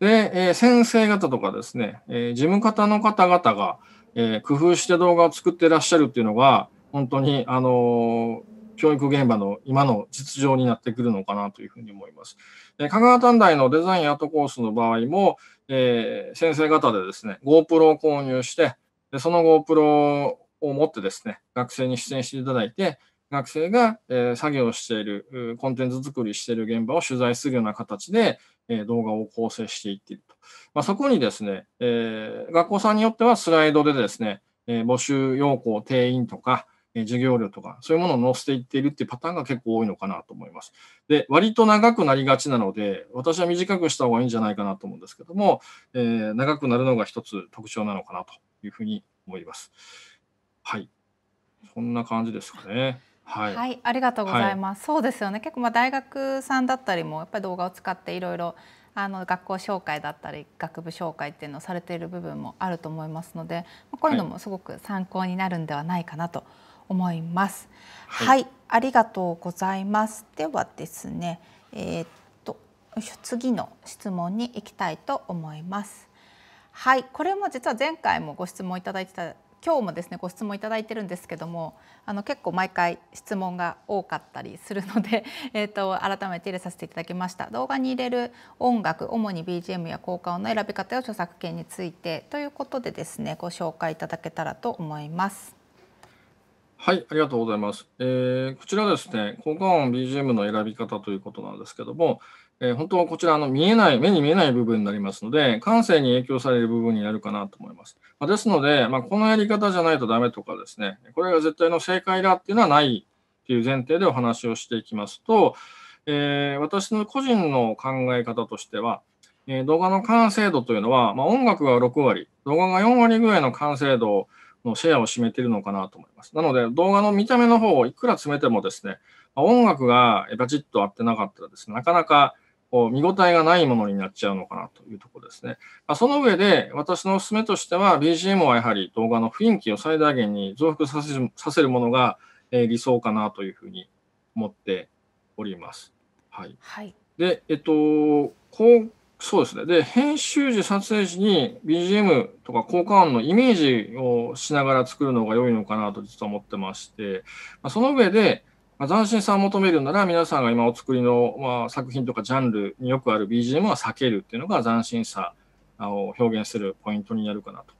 で、えー、先生方とかですね、えー、事務方の方々が、えー、工夫して動画を作ってらっしゃるっていうのが、本当に、あの教育現場の今の実情になってくるのかなというふうに思います。で香川短大のデザインアートコースの場合も、え先生方でですね、GoPro を購入して、でその GoPro を持ってですね、学生に出演していただいて、学生が、え作業している、コンテンツ作りしている現場を取材するような形で、え動画を構成していっていると。まあ、そこにですね、えー、学校さんによってはスライドでですね、えー、募集要項、定員とか、えー、授業料とか、そういうものを載せていっているっていうパターンが結構多いのかなと思います。で、割と長くなりがちなので、私は短くした方がいいんじゃないかなと思うんですけども、えー、長くなるのが一つ特徴なのかなというふうに思います。はい。そんな感じですかね。はい、はい、ありがとうございます、はい、そうですよね結構まあ大学さんだったりもやっぱり動画を使っていろいろあの学校紹介だったり学部紹介っていうのをされている部分もあると思いますのでまこういうのもすごく参考になるんではないかなと思います。はい、はい、ありがとうございます。ではですね、えー、っと次の質問に行きたいと思います。はい、これも実は前回もご質問いただいてた今日もですねご質問いただいてるんですけどもあの結構毎回質問が多かったりするので、えっと、と改めて入れさせていただきました動画に入れる音楽主に BGM や効果音の選び方や著作権についてということでですねご紹介いただけたらと思います。はい、ありがとうございます。えー、こちらですね、効果音 BGM の選び方ということなんですけども、えー、本当はこちらの見えない、目に見えない部分になりますので、感性に影響される部分になるかなと思います。まあ、ですので、まあ、このやり方じゃないとダメとかですね、これが絶対の正解だっていうのはないっていう前提でお話をしていきますと、えー、私の個人の考え方としては、えー、動画の完成度というのは、まあ、音楽が6割、動画が4割ぐらいの完成度のシェアを占めているのかなと思います。なので、動画の見た目の方をいくら詰めてもですね、ま音楽がバチッと合ってなかったらですね、なかなか見応えがないものになっちゃうのかなというところですね。あ、その上で、私のお勧めとしては、BGM はやはり動画の雰囲気を最大限に増幅させるものが、え理想かなというふうに思っております。はい。はい、で、えっと、こう、そうですね。で、編集時、撮影時に BGM とか効果音のイメージをしながら作るのが良いのかなと実は思ってまして、まあ、その上で、まあ、斬新さを求めるなら皆さんが今お作りの、まあ、作品とかジャンルによくある BGM は避けるっていうのが斬新さを表現するポイントになるかなと。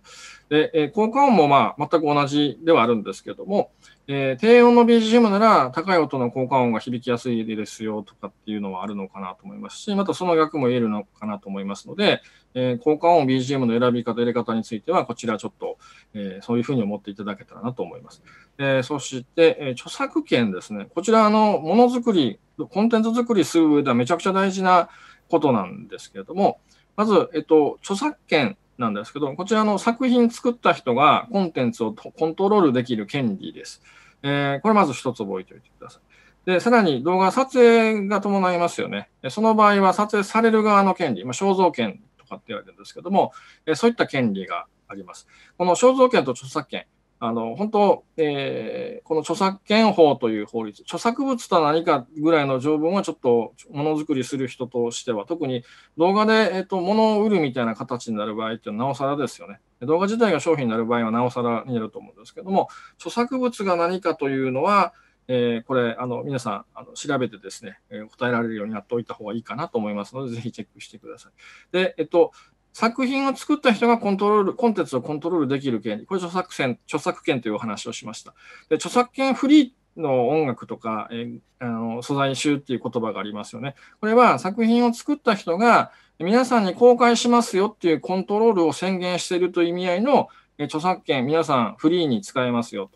で、え効果音もまあ全く同じではあるんですけども、えー、低音の BGM なら高い音の効果音が響きやすいですよとかっていうのはあるのかなと思いますし、またその逆も言えるのかなと思いますので、えー、効果音 BGM の選び方、入れ方については、こちらちょっと、えー、そういうふうに思っていただけたらなと思います。えそして、え著作権ですね。こちら、あの、ものづくり、コンテンツ作りする上ではめちゃくちゃ大事なことなんですけれども、まず、えっと、著作権、なんですけど、こちらの作品作った人がコンテンツをコントロールできる権利です。えー、これまず一つ覚えておいてください。で、さらに動画撮影が伴いますよね。その場合は撮影される側の権利、まあ、肖像権とかって言われるんですけども、えそういった権利があります。この肖像権と著作権、あの、本当、えー、この著作権法という法律、著作物とは何かぐらいの条文はちょっとものづくりする人としては、特に動画で、えっ、ー、と、物を売るみたいな形になる場合っていうのはなおさらですよね。動画自体が商品になる場合はなおさらになると思うんですけども、著作物が何かというのは、えー、これ、あの皆さんあの調べてですね、えー、答えられるようになっておいた方がいいかなと思いますので、ぜひチェックしてください。で、えっと、作品を作った人がコントロール、コンテンツをコントロールできる権利、これ著作権、著作権というお話をしました。で著作権フリーの音楽とか、えー、あの素材集っていう言葉がありますよね。これは作品を作った人が、皆さんに公開しますよっていうコントロールを宣言しているという意味合いの著作権、皆さんフリーに使えますよ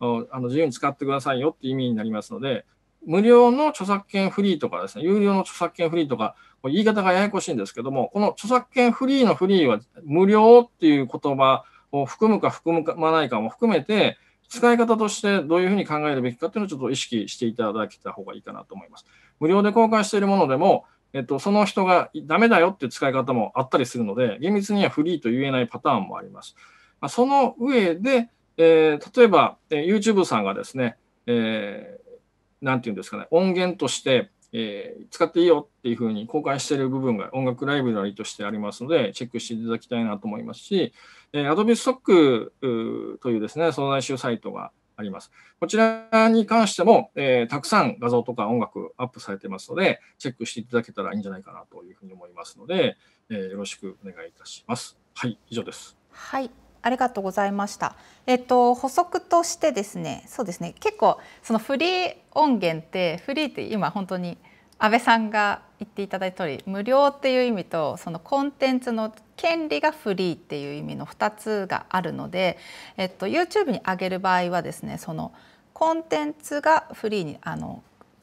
と、あの自由に使ってくださいよっていう意味になりますので、無料の著作権フリーとかですね、有料の著作権フリーとか、言い方がややこしいんですけども、この著作権フリーのフリーは無料っていう言葉を含むか含まないかも含めて、使い方としてどういうふうに考えるべきかっていうのをちょっと意識していただけた方がいいかなと思います。無料で公開しているものでも、えっと、その人がダメだよっていう使い方もあったりするので、厳密にはフリーと言えないパターンもあります。まあ、その上で、えー、例えば、えー、YouTube さんがですね、えー、なんていうんですかね、音源として、えー、使っていいよっていうふうに公開している部分が音楽ライブラリとしてありますので、チェックしていただきたいなと思いますし、えー、Adobe Stock というですね、相談集サイトがあります。こちらに関しても、えー、たくさん画像とか音楽アップされてますので、チェックしていただけたらいいんじゃないかなというふうに思いますので、えー、よろしくお願いいたします。はい、以上です。はい。ありがとうございました。えっと補足としてですね、そうですね。結構そのフリー音源ってフリーって今本当に安倍さんが言っていただいた通り無料っていう意味とそのコンテンツの権利がフリーっていう意味の2つがあるので、えっと、YouTube に上げる場合はですねそのコンテンツがフリーにあの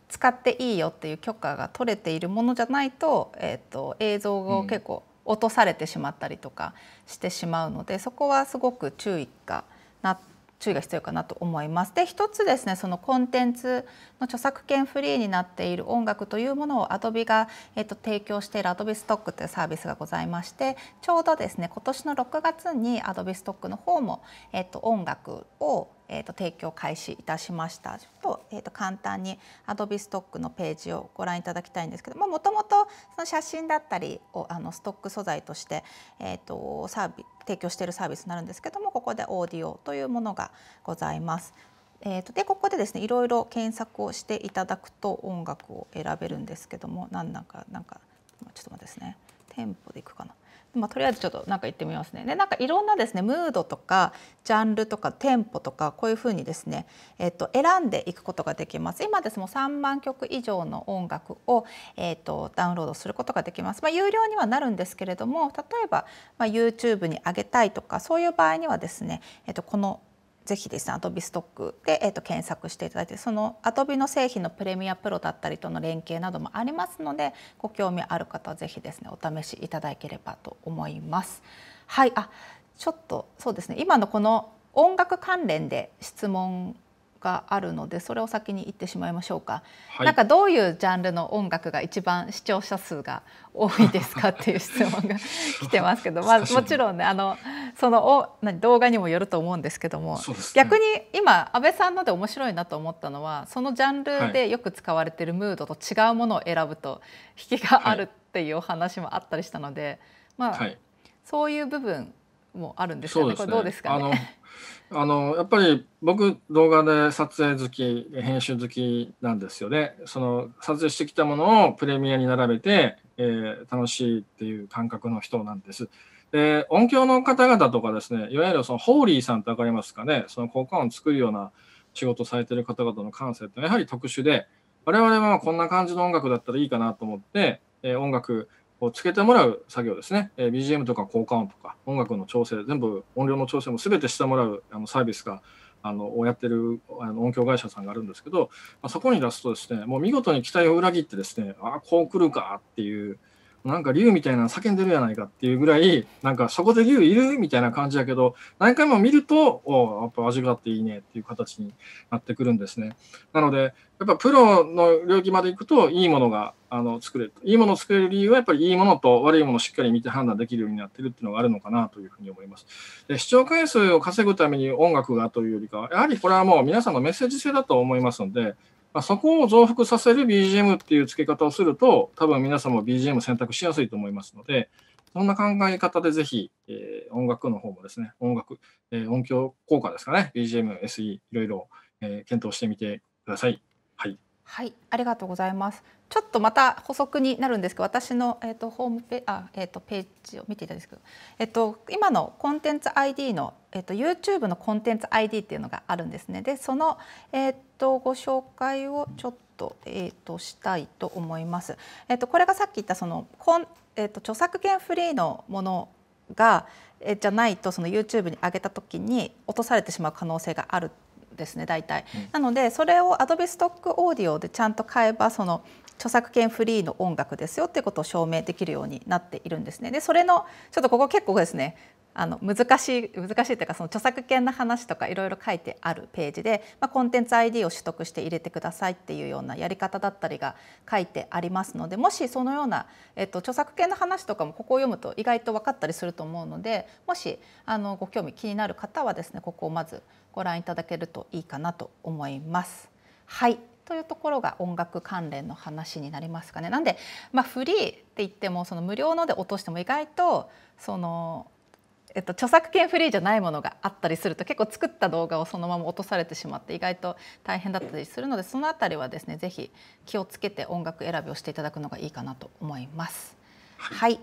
使っていいよっていう許可が取れているものじゃないと,、えっと、映像を結構落とされてしまったりとかしてしまうので、うん、そこはすごく注意がな注意が必要かなと思います。で一つですねそのコンテンツの著作権フリーになっている音楽というものを Adobe が、えっと、提供している Adobe Stock というサービスがございましてちょうどですね今年の6月に Adobe Stock の方も、えっと、音楽をえー、と提供開始いたしましたちょっと,、えー、と簡単に Adobe ストックのページをご覧いただきたいんですけどもともと写真だったりをあのストック素材として、えー、とサービ提供しているサービスになるんですけどもここでオーディオというものがございます。えーと、でここでですねいろいろ検索をしていただくと音楽を選べるんですけども何なんかなんかちょっと待ってですねテンポでいくかな。まあ、とりあえずちょっとなんか言ってみますね。でなんかいろんなですねムードとかジャンルとかテンポとかこういうふうにですね、えっと、選んでいくことができます。今ですね3万曲以上の音楽を、えっと、ダウンロードすることができます。まあ、有料にはなるんですけれども例えば、まあ、YouTube に上げたいとかそういう場合にはですね、えっと、このぜひですねアドビストックで、えー、と検索していただいてそのアドビの製品のプレミアプロだったりとの連携などもありますのでご興味ある方はぜひですねお試しいただければと思います。はいあちょっとそうですね今のこの音楽関連で質問があるのでそれを先に言ってしまいましょうか、はい、なんかどういうジャンルの音楽が一番視聴者数が多いですかっていう質問が 来てますけど、まあ、もちろんねあのそのお何動画にもよると思うんですけども、ね、逆に今安倍さんので面白いなと思ったのはそのジャンルでよく使われてるムードと違うものを選ぶと引きがあるっていうお話もあったりしたので、はい、まあ、はい、そういう部分もあるんですよね。ねこれどうですかねあのやっぱり僕動画で撮影好き編集好きなんですよねその撮影してきたものをプレミアに並べて、えー、楽しいっていう感覚の人なんですで音響の方々とかですねいわゆるそのホーリーさんって分かりますかねその効果音作るような仕事されてる方々の感性ってやはり特殊で我々はこんな感じの音楽だったらいいかなと思って、えー、音楽をつけてもらう作業ですね、え BGM とか効果音とか音楽の調整全部音量の調整も全てしてもらうあのサービスがあのをやってるあの音響会社さんがあるんですけど、まあ、そこに出すとですねもう見事に期待を裏切ってですねああこう来るかっていうなんか竜みたいなの叫んでるやないかっていうぐらい、なんかそこで竜いるみたいな感じやけど、何回も見ると、おやっぱ味があっていいねっていう形になってくるんですね。なので、やっぱプロの領域まで行くと、いいものがあの作れる。いいものを作れる理由は、やっぱりいいものと悪いものをしっかり見て判断できるようになってるっていうのがあるのかなというふうに思います。で視聴回数を稼ぐために音楽がというよりかは、やはりこれはもう皆さんのメッセージ性だと思いますので、まあ、そこを増幅させる BGM っていう付け方をすると、多分皆さんも BGM 選択しやすいと思いますので、そんな考え方でぜひ、えー、音楽の方もですね、音楽、えー、音響効果ですかね、BGM、SE、いろいろ、えー、検討してみてください。はい。はい、ありがとうございます。ちょっとまた補足になるんですけど、私のえっ、ー、とホームペあえっ、ー、とページを見ていただですけど、えっ、ー、と今のコンテンツ ID のえっと、YouTube のコンテンツ ID っていうのがあるんですね。でその、えっと、ご紹介をちょっと,、えっとしたいと思います。えっと、これがさっき言ったそのコン、えっと、著作権フリーのものがえじゃないとその YouTube に上げた時に落とされてしまう可能性があるですね大体、うん、なのでそれを Adobe ストックオーディオでちゃんと買えばその著作権フリーの音楽ですよっていうことを証明できるようになっているんですねでそれのちょっとここ結構ですねあの難しい難しいというかその著作権の話とかいろいろ書いてあるページで、まあ、コンテンツ ID を取得して入れてくださいっていうようなやり方だったりが書いてありますのでもしそのような、えっと、著作権の話とかもここを読むと意外と分かったりすると思うのでもしあのご興味気になる方はですねここをまずご覧いただけるといいかなと思います。はいというところが音楽関連の話になりますかね。なんで、まあ、フリーって言ってもその無料ので落としても意外とそのえっと、著作権フリーじゃないものがあったりすると結構作った動画をそのまま落とされてしまって意外と大変だったりするのでその辺りはですね是非気をつけて音楽選びをしていただくのがいいかなと思います。はい、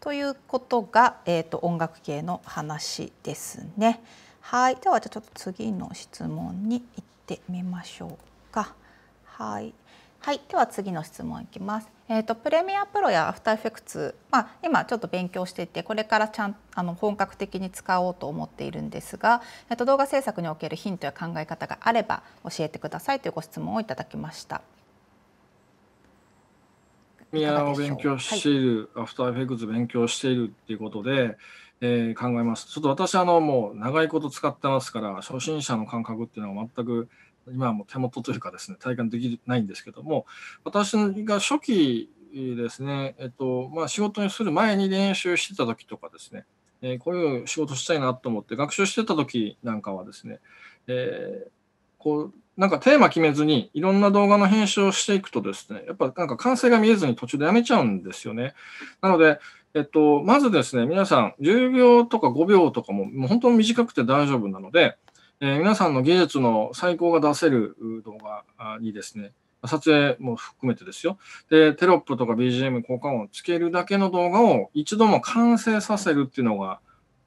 ということが、えーと、と音楽系の話ですね。はいではじゃあちょっと次の質問に行ってみましょうか。はいはい、では次の質問いきます。えっ、ー、とプレミアプロやアフターエフェクツ、まあ今ちょっと勉強していて、これからちゃんあの本格的に使おうと思っているんですが、えっ、ー、と動画制作におけるヒントや考え方があれば教えてくださいというご質問をいただきました。プレミアを勉強している、はい、アフターエフェクツ勉強しているっていうことで。えー、考えますちょっと私あのもう長いこと使ってますから初心者の感覚っていうのは全く今はもう手元というかですね、体感できないんですけども、私が初期ですね、えっとまあ、仕事にする前に練習してた時とかですね、えー、こういう仕事したいなと思って学習してた時なんかはですね、えー、こうなんかテーマ決めずにいろんな動画の編集をしていくとですね、やっぱなんか完成が見えずに途中でやめちゃうんですよね。なので、えっと、まずですね、皆さん10秒とか5秒とかももう本当に短くて大丈夫なので、えー、皆さんの技術の最高が出せる動画にですね、撮影も含めてですよ。で、テロップとか BGM 効果音をつけるだけの動画を一度も完成させるっていうのが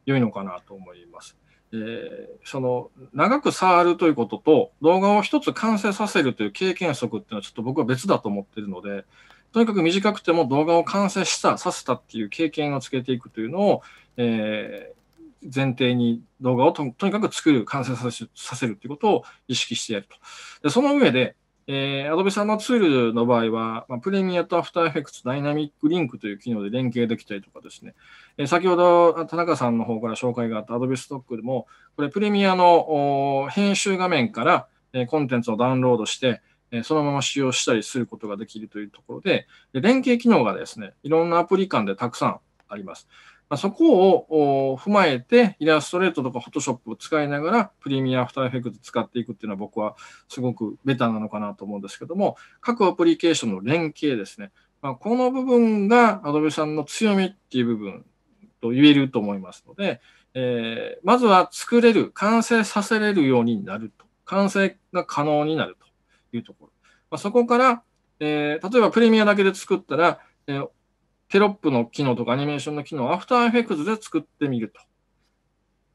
良いのかなと思います。えー、その、長く触るということと、動画を一つ完成させるという経験則っていうのはちょっと僕は別だと思ってるので、とにかく短くても動画を完成した、させたっていう経験をつけていくというのを、えー、前提に動画をとにかく作る、完成させさせるということを意識してやると。でその上で、えー、Adobe さんのツールの場合は、まあ、プレミアと After Effects ダイナミックリンクという機能で連携できたりとかですね、えー、先ほど田中さんの方から紹介があった Adobe Stock でも、これプレミアの編集画面から、えー、コンテンツをダウンロードして、えそのまま使用したりすることができるというところでで、連携機能がですね、いろんなアプリ間でたくさんあります。まあ、そこを踏まえて、イラストレートとかフォトショップを使いながら、プレミア、アフターエフェクト使っていくっていうのは僕はすごくベタなのかなと思うんですけども、各アプリケーションの連携ですね。まあ、この部分が Adobe さんの強みっていう部分と言えると思いますので、えー、まずは作れる、完成させれるようになると。完成が可能になるというところ。まあ、そこから、えー、例えばプレミアだけで作ったら、えーテロップの機能とかアニメーションの機能を AfterEffects で作ってみる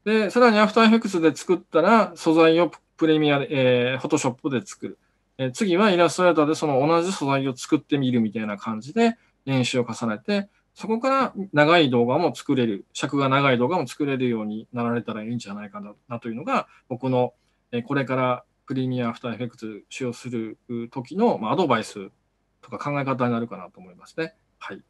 と。で、さらに AfterEffects で作ったら、素材をプレミアで、えー、Photoshop で作る。えー、次はイラストレーターでその同じ素材を作ってみるみたいな感じで練習を重ねて、そこから長い動画も作れる、尺が長い動画も作れるようになられたらいいんじゃないかなというのが、僕の、えこれからプレミアアフターエフェクツ使用する時の、まアドバイスとか考え方になるかなと思いますね。はい。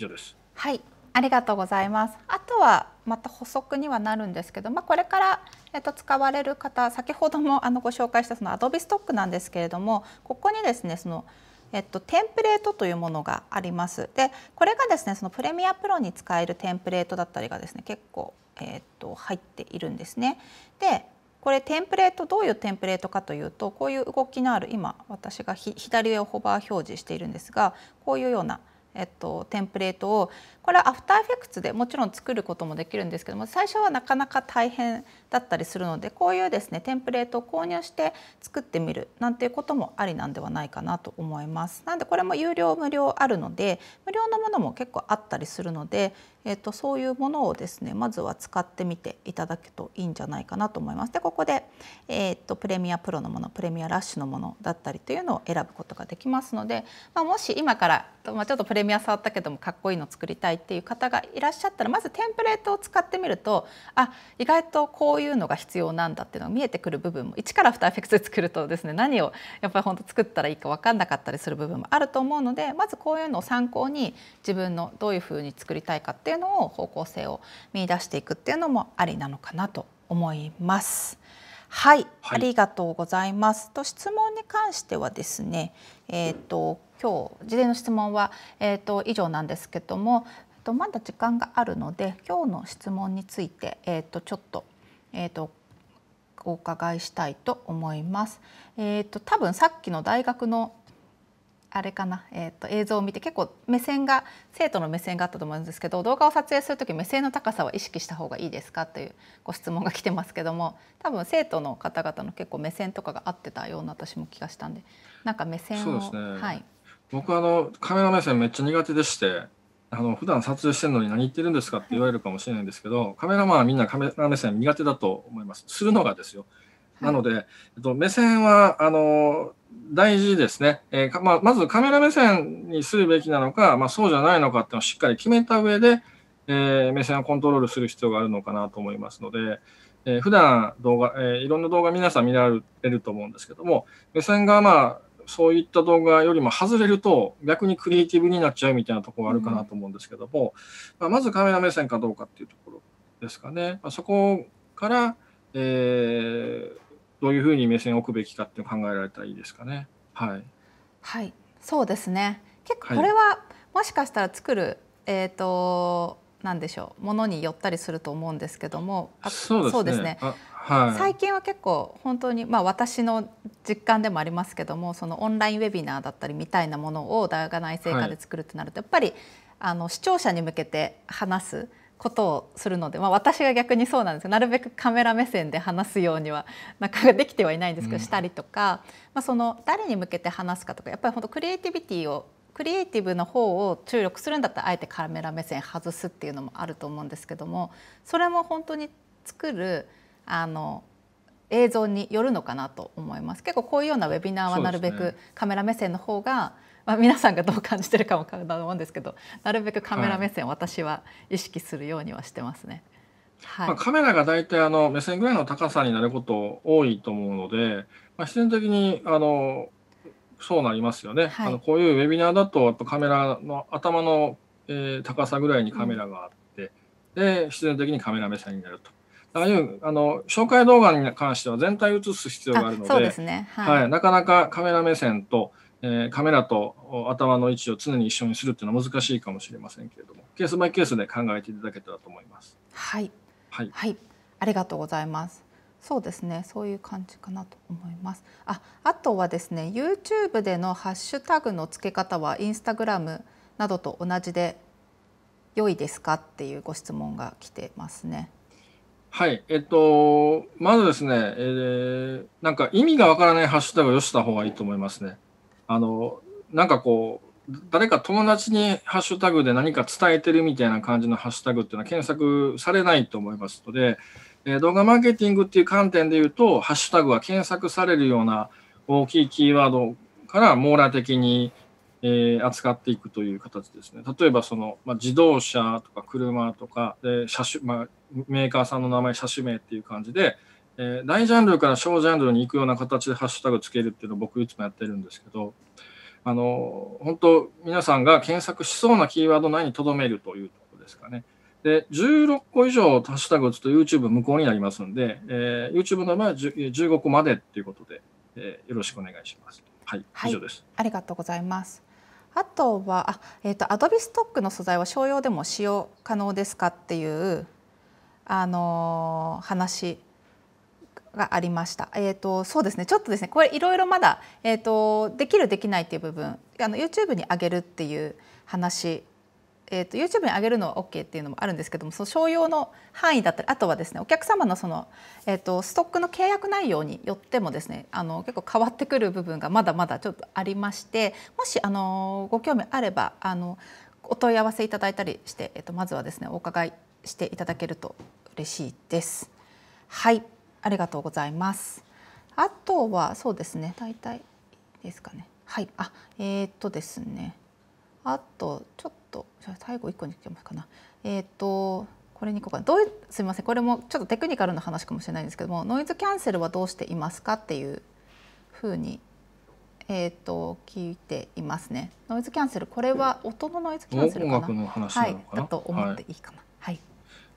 以上です。はいありがとうございます。あとはまた補足にはなるんですけど、まあ、これから、えっと、使われる方先ほどもあのご紹介したその Adobe ストックなんですけれどもここにですねそのえっと、テンプレートというものがあります。でこれがですねそのプレミアプロに使えるテンプレートだったりがですね結構、えっと、入っているんですね。でこれテンプレートどういうテンプレートかというとこういう動きのある今私が左上をホバー表示しているんですがこういうようなえっと、テンプレートをこれはアフターエフェクツでもちろん作ることもできるんですけども最初はなかなか大変だったりするのでこういうですねテンプレートを購入して作ってみるなんていうこともありなんではないかなと思います。なんでこれも有料無料あるので無料のものも結構あったりするので、えー、とそういうものをですねまずは使ってみていただくといいんじゃないかなと思います。でここで、えー、とプレミアプロのものプレミアラッシュのものだったりというのを選ぶことができますので、まあ、もし今から、まあ、ちょっとプレミア触ったけどもかっこいいの作りたいっていう方がいらっしゃったらまずテンプレートを使ってみるとあ意外とこういうのが必要なんだっていうのが見えてくる部分も一からアフターエフェクトで作るとですね何をやっぱり本当作ったらいいか分かんなかったりする部分もあると思うのでまずこういうのを参考に自分のどういうふうに作りたいかっていうのを方向性を見出していくっていうのもありなのかなと思います。はい、はい、ありがとうございます。と質問に関してはですね、えっ、ー、と今日事例の質問はえっ、ー、と以上なんですけども、とまだ時間があるので今日の質問について、えー、とちょっと,、えーと、お伺いしたいと思います。えーと、多分さっきの大学のあれかな、えーと、映像を見て結構目線が生徒の目線があったと思うんですけど動画を撮影する時目線の高さは意識した方がいいですかというご質問が来てますけども多分生徒の方々の結構目線とかが合ってたような私も気がしたんでなんか目線を。そうですねはい僕あのカメラ目線めっちゃ苦手でしてあの普段撮影してるのに何言ってるんですかって言われるかもしれないんですけど、カメラマンはみんなカメラ目線苦手だと思います。するのがですよ。なので、えっと、目線はあの大事ですね、えーまあ、まずカメラ目線にするべきなのか、まあ、そうじゃないのかっていうのをしっかり決めた上で、えー、目線をコントロールする必要があるのかなと思いますので、えー、普段動画、えー、いろんな動画皆さん見られると思うんですけども目線がまあそういった動画よりも外れると逆にクリエイティブになっちゃうみたいなところがあるかなと思うんですけども、うん、まあ、まずカメラ目線かどうかっていうところですかね、まあ、そこから、えー、どういうふうに目線を置くべきかって考えられたらいいですかね。はい、はい、そうですね結構これは、もしかしたら作る、はい、えーとなんでしょうものによったりすると思うんですけどもそうですね、ね、はい、最近は結構本当に、まあ、私の実感でもありますけどもそのオンラインウェビナーだったりみたいなものを大学内製化で作るってなると、はい、やっぱりあの視聴者に向けて話す。ことをするので、まあ、私が逆にそうなんですなるべくカメラ目線で話すようにはなかなかできてはいないんですけど、うん、したりとか、まあ、その誰に向けて話すかとかやっぱり本当クリエイティビティをクリエイティブの方を注力するんだったらあえてカメラ目線外すっていうのもあると思うんですけどもそれも本当に作るあの映像によるのかなと思います結構こういうようなウェビナーはなるべくカメラ目線の方が、まあ、皆さんがどう感じてるかもかなと思うんですけどなるべくカメラ目線、私は意識するようにはしてますね。はい、まあ、カメラが大体あの目線ぐらいの高さになること多いと思うので、まあ、必然的にあのそうなりますよね、はい、あのこういうウェビナーだとやっぱカメラの頭の、えー、高さぐらいにカメラがあって、うん、で必然的にカメラ目線になると。ああいうあの紹介動画に関しては全体映す必要があるので、ねはい、はい、なかなかカメラ目線と、えー、カメラと頭の位置を常に一緒にするっていうのは難しいかもしれませんけれどもケースバイケースで考えていただけたらと思います。はい、はい、はい、ありがとうございます。そうですねそういう感じかなと思いますああとはですね YouTube でのハッシュタグの付け方は Instagram などと同じで良いですかっていうご質問が来てますね。はい、えっと、まずですね、えー、なんか意味がわからないハッシュタグをよした方がいいと思いますね。あの、なんかこう、誰か友達にハッシュタグで何か伝えてるみたいな感じのハッシュタグっていうのは検索されないと思いますので、えー、動画マーケティングっていう観点で言うと、ハッシュタグは検索されるような大きいキーワードから網羅的に、えー、扱っていくという形ですね。例えばその、まあ、自動車とか車とかで車種、まあ、メーカーさんの名前、車種名っていう感じで、えー、大ジャンルから小ジャンルに行くような形でハッシュタグつけるっていうのを僕いつもやってるんですけど、あの本当皆さんが検索しそうなキーワード内にとどめるというところですかね。で、16個以上ハしたュタグ打つと YouTube 無効になりますので、えー、YouTube の場合は15個までということで、えー、よろしくお願いします。はい、はい、以上です。ありがとうございます。あとは、あえっ、ー、と、アドビストックの素材は商用でも使用可能ですかっていう、あのー、話がありました。えっ、ー、とそうですね。ちょっとですね。これいろいろまだえっ、ー、とできるできないっていう部分、あのユーチューブに上げるっていう話えーと、と YouTube に上げるのは OK っていうのもあるんですけどもその商用の範囲だったりあとはですねお客様のその、えーと、ストックの契約内容によってもですねあの結構変わってくる部分がまだまだちょっとありましてもしあのご興味あればあのお問い合わせいただいたりして、えーと、とまずはですねお伺いしていただけると嬉しいです。はいありがとうございます。あとはそうですね大体ですかね。はいあえっ、ー、とですねあとちょっと最後1個にいきますかな。えっ、ー、とこれにいこうかなどうすみませんこれもちょっとテクニカルな話かもしれないんですけどもノイズキャンセルはどうしていますかっていうふうに、えーと、聞いていますね。ノイズキャンセルこれは音のノイズキャンセルかな音楽の話なのかな、はい、だと思っていいかな。はい、はい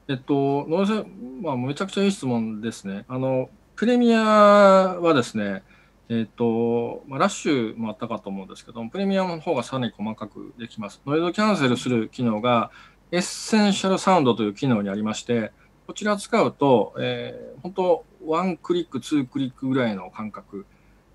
えっと、ノイズまあ、めちゃくちゃいい質問ですね。あの、プレミアはですね、えっ、ー、と、まあ、ラッシュもあったかと思うんですけども、プレミアムの方がさらに細かくできます。ノイズキャンセルする機能が、エッセンシャルサウンドという機能にありまして、こちら使うと、えー、本当、ワンクリック、ツークリックぐらいの間隔。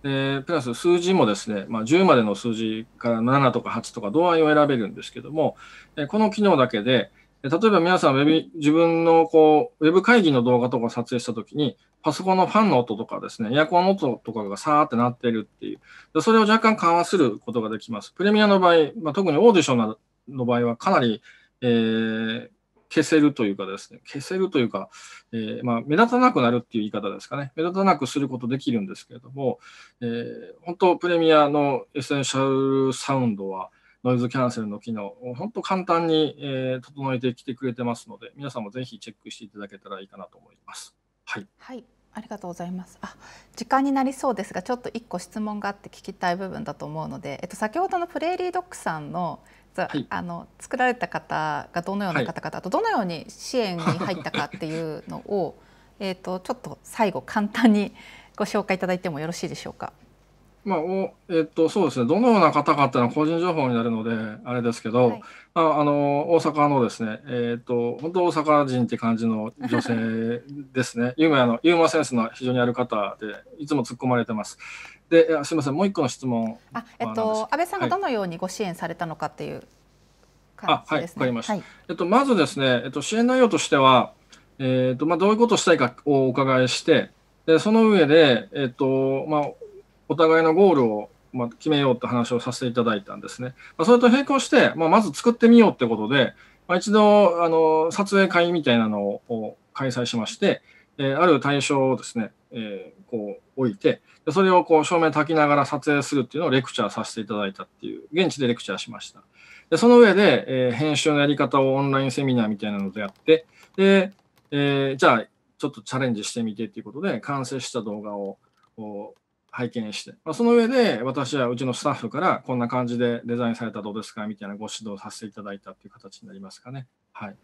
で、プラス数字もですね、まあ、10までの数字から7とか8とか度合いを選べるんですけども、えこの機能だけで、例えば皆さんウェブ、自分のこう、ウェブ会議の動画とか撮影したときに、パソコンのファンの音とかですね、エアコンの音とかがさーってなってるっていう。それを若干緩和することができます。プレミアの場合、まあ、特にオーディションの場合はかなり、えー、消せるというかですね、消せるというか、えー、まあ、目立たなくなるっていう言い方ですかね。目立たなくすることできるんですけれども、えー、本当プレミアのエッセンシャルサウンドは、ノイズキャンセルの機能を本当簡単に、え整えてきてくれてますので、皆さんもぜひチェックしていただけたらいいかなと思います。はい。はいありがとうございます。あ、時間になりそうですが、ちょっと一個質問があって聞きたい部分だと思うので、えっと先ほどのプレーリードッグさんの、はい、あの作られた方がどのような方々、はい、とどのように支援に入ったかっていうのを、えっとちょっと最後簡単にご紹介いただいてもよろしいでしょうか。まあ、おえっと、そうですね、どのような方かっていうのは個人情報になるので、あれですけはど、い。まあ、あの、大阪のですね、えっと、本当大阪人って感じの女性ですね、ユーモアの、ユーモアセンスの非常にある方で、いつも突っ込まれてます。で、いすみません、もう一個の質問あ、えっはと、安倍さんがどのようにご支援されたのかっていう感あ、はい、わかりましはた。い。えっと、まずですね、えっと、支援内容としては、えっと、まあ、どういうことをしたいかをお伺いして、で、その上で、えっと、まあ、お互いのゴールをまあ、決めようって話をさせていただいたんですね。まあ、それと並行して、まあ、まず作ってみようってことで、まあ、一度あの撮影会みたいなのを開催しまして、えー、ある対象をですね、えー、こう置いて、それをこう照明焚きながら撮影するっていうのをレクチャーさせていただいたっていう、現地でレクチャーしました。でその上で、えー、編集のやり方をオンラインセミナーみたいなのでやって、でえー、じゃあちょっとチャレンジしてみてっていうことで、完成した動画を拝見して、まあ、その上で私はうちのスタッフからこんな感じでデザインされたらどうですかみたいなご指導させていただいたという形になりますかね。はい。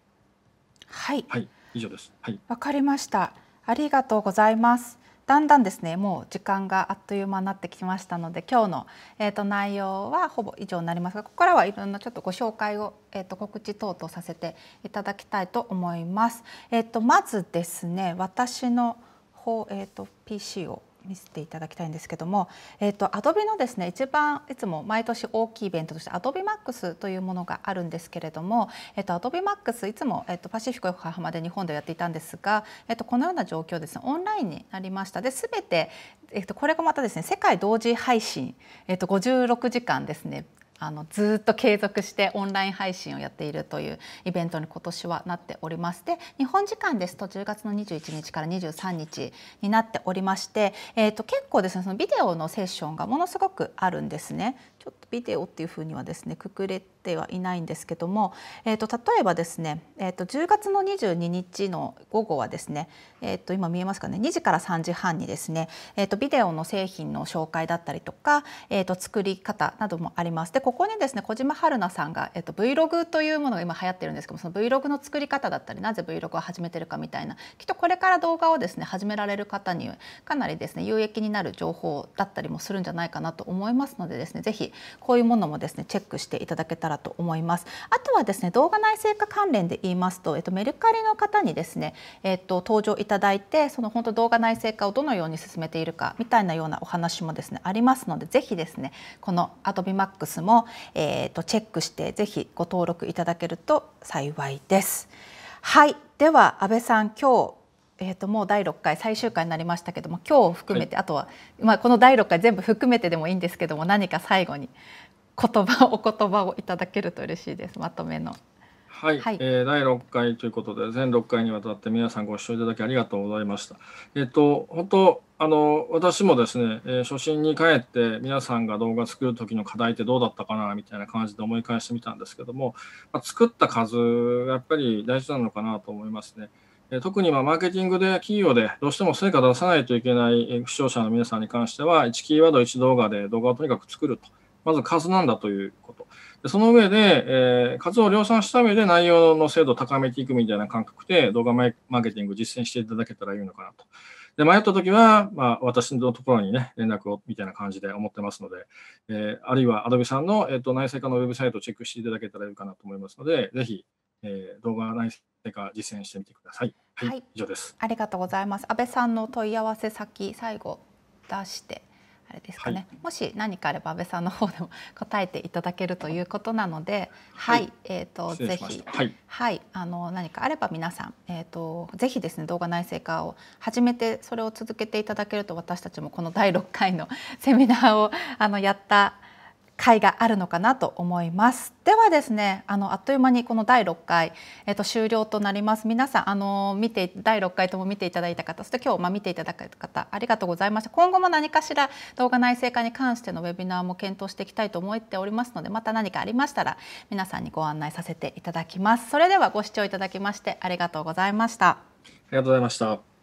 はい。はい、以上です。はい。わかりました。ありがとうございます。だんだんですねもう時間があっという間になってきましたので今日の、えーと、内容はほぼ以上になりますがここからはいろんなちょっとご紹介を、えーと、告知等々させていただきたいと思います。えーと、まずですね私の方、えー、と PC を見せていただきたいんですけども、えーと、Adobe のですね一番いつも毎年大きいイベントとして AdobeMax というものがあるんですけれども、えーと、と AdobeMax いつも、えーと、とパシフィコ横浜で日本でやっていたんですが、えー、とこのような状況ですねオンラインになりましたで全て、えー、とこれがまたですね世界同時配信、えー、と56時間ですねあのずっと継続してオンライン配信をやっているというイベントに今年はなっておりまして日本時間ですと10月の21日から23日になっておりまして、えー、と結構ですねそのビデオのセッションがものすごくあるんですね。ちょっとビデオっていうふうにはですねくくれてはいないんですけども、えーと、例えばですね、えーと、10月の22日の午後はですね、えーと、と今見えますかね2時から3時半にですね、えー、とビデオの製品の紹介だったりとか、えー、と作り方などもあります。でここにですね小島春菜さんが、えー、と Vlog というものが今流行ってるんですけどもその Vlog の作り方だったりなぜ Vlog を始めてるかみたいなきっとこれから動画をですね始められる方にかなりですね有益になる情報だったりもするんじゃないかなと思いますのでですねぜひこういうものもですねチェックしていただけたらと思います。あとはですね動画内製化関連で言いますと、えっと、メルカリの方にですね、えっと、登場いただいてその本当動画内製化をどのように進めているかみたいなようなお話もですねありますのでぜひですねこの AdobeMax も、えっと、チェックしてぜひご登録いただけると幸いです。はいでは安倍さん今日えー、ともう第6回最終回になりましたけども今日を含めて、はい、あとは、まあ、この第6回全部含めてでもいいんですけども何か最後に言葉お言葉をいただけると嬉しいですまとめの。はい、はい、えー、第6回ということで全6回にわたって皆さんご視聴いただきありがとうございました。えっ、ー、と本当あの私もですね、えー、初心に帰って皆さんが動画作る時の課題ってどうだったかなみたいな感じで思い返してみたんですけども、まあ、作った数がやっぱり大事なのかなと思いますね。特にまマーケティングで企業でどうしても成果出さないといけない視聴者の皆さんに関しては、1キーワード1動画で動画をとにかく作ると。まず数なんだということ。でその上で、えー、数を量産した上で内容の精度を高めていくみたいな感覚で動画マーケティングを実践していただけたらいいのかなと。で、迷った時は、まあ、私のところにね、連絡をみたいな感じで思ってますので、えー、あるいは Adobe さんの、えーと内製化のウェブサイトをチェックしていただけたらいいかなと思いますので、ぜひえー、動画内製化実践してみてください。はい、はい、以上です。ありがとうございます。安倍さんの問い合わせ先最後出して。あれですかね、はい、もし何かあれば安倍さんの方でも答えていただけるということなので、はい、はい、えっ、ー、とぜひ、はい、はい、あの何かあれば皆さん、えっ、ー、とぜひですね動画内製化を始めてそれを続けていただけると私たちもこの第6回の セミナーをあのやった回があるのかなと思いますではですねあのあっという間にこの第6回、えっと、終了となります皆さんあの見て第6回とも見ていただいた方そして今日、まあ、見ていただいた方ありがとうございました今後も何かしら動画内製化に関してのウェビナーも検討していきたいと思っておりますのでまた何かありましたら皆さんにご案内させていただきますそれではご視聴いただきましてありがとうございましたありがとうございました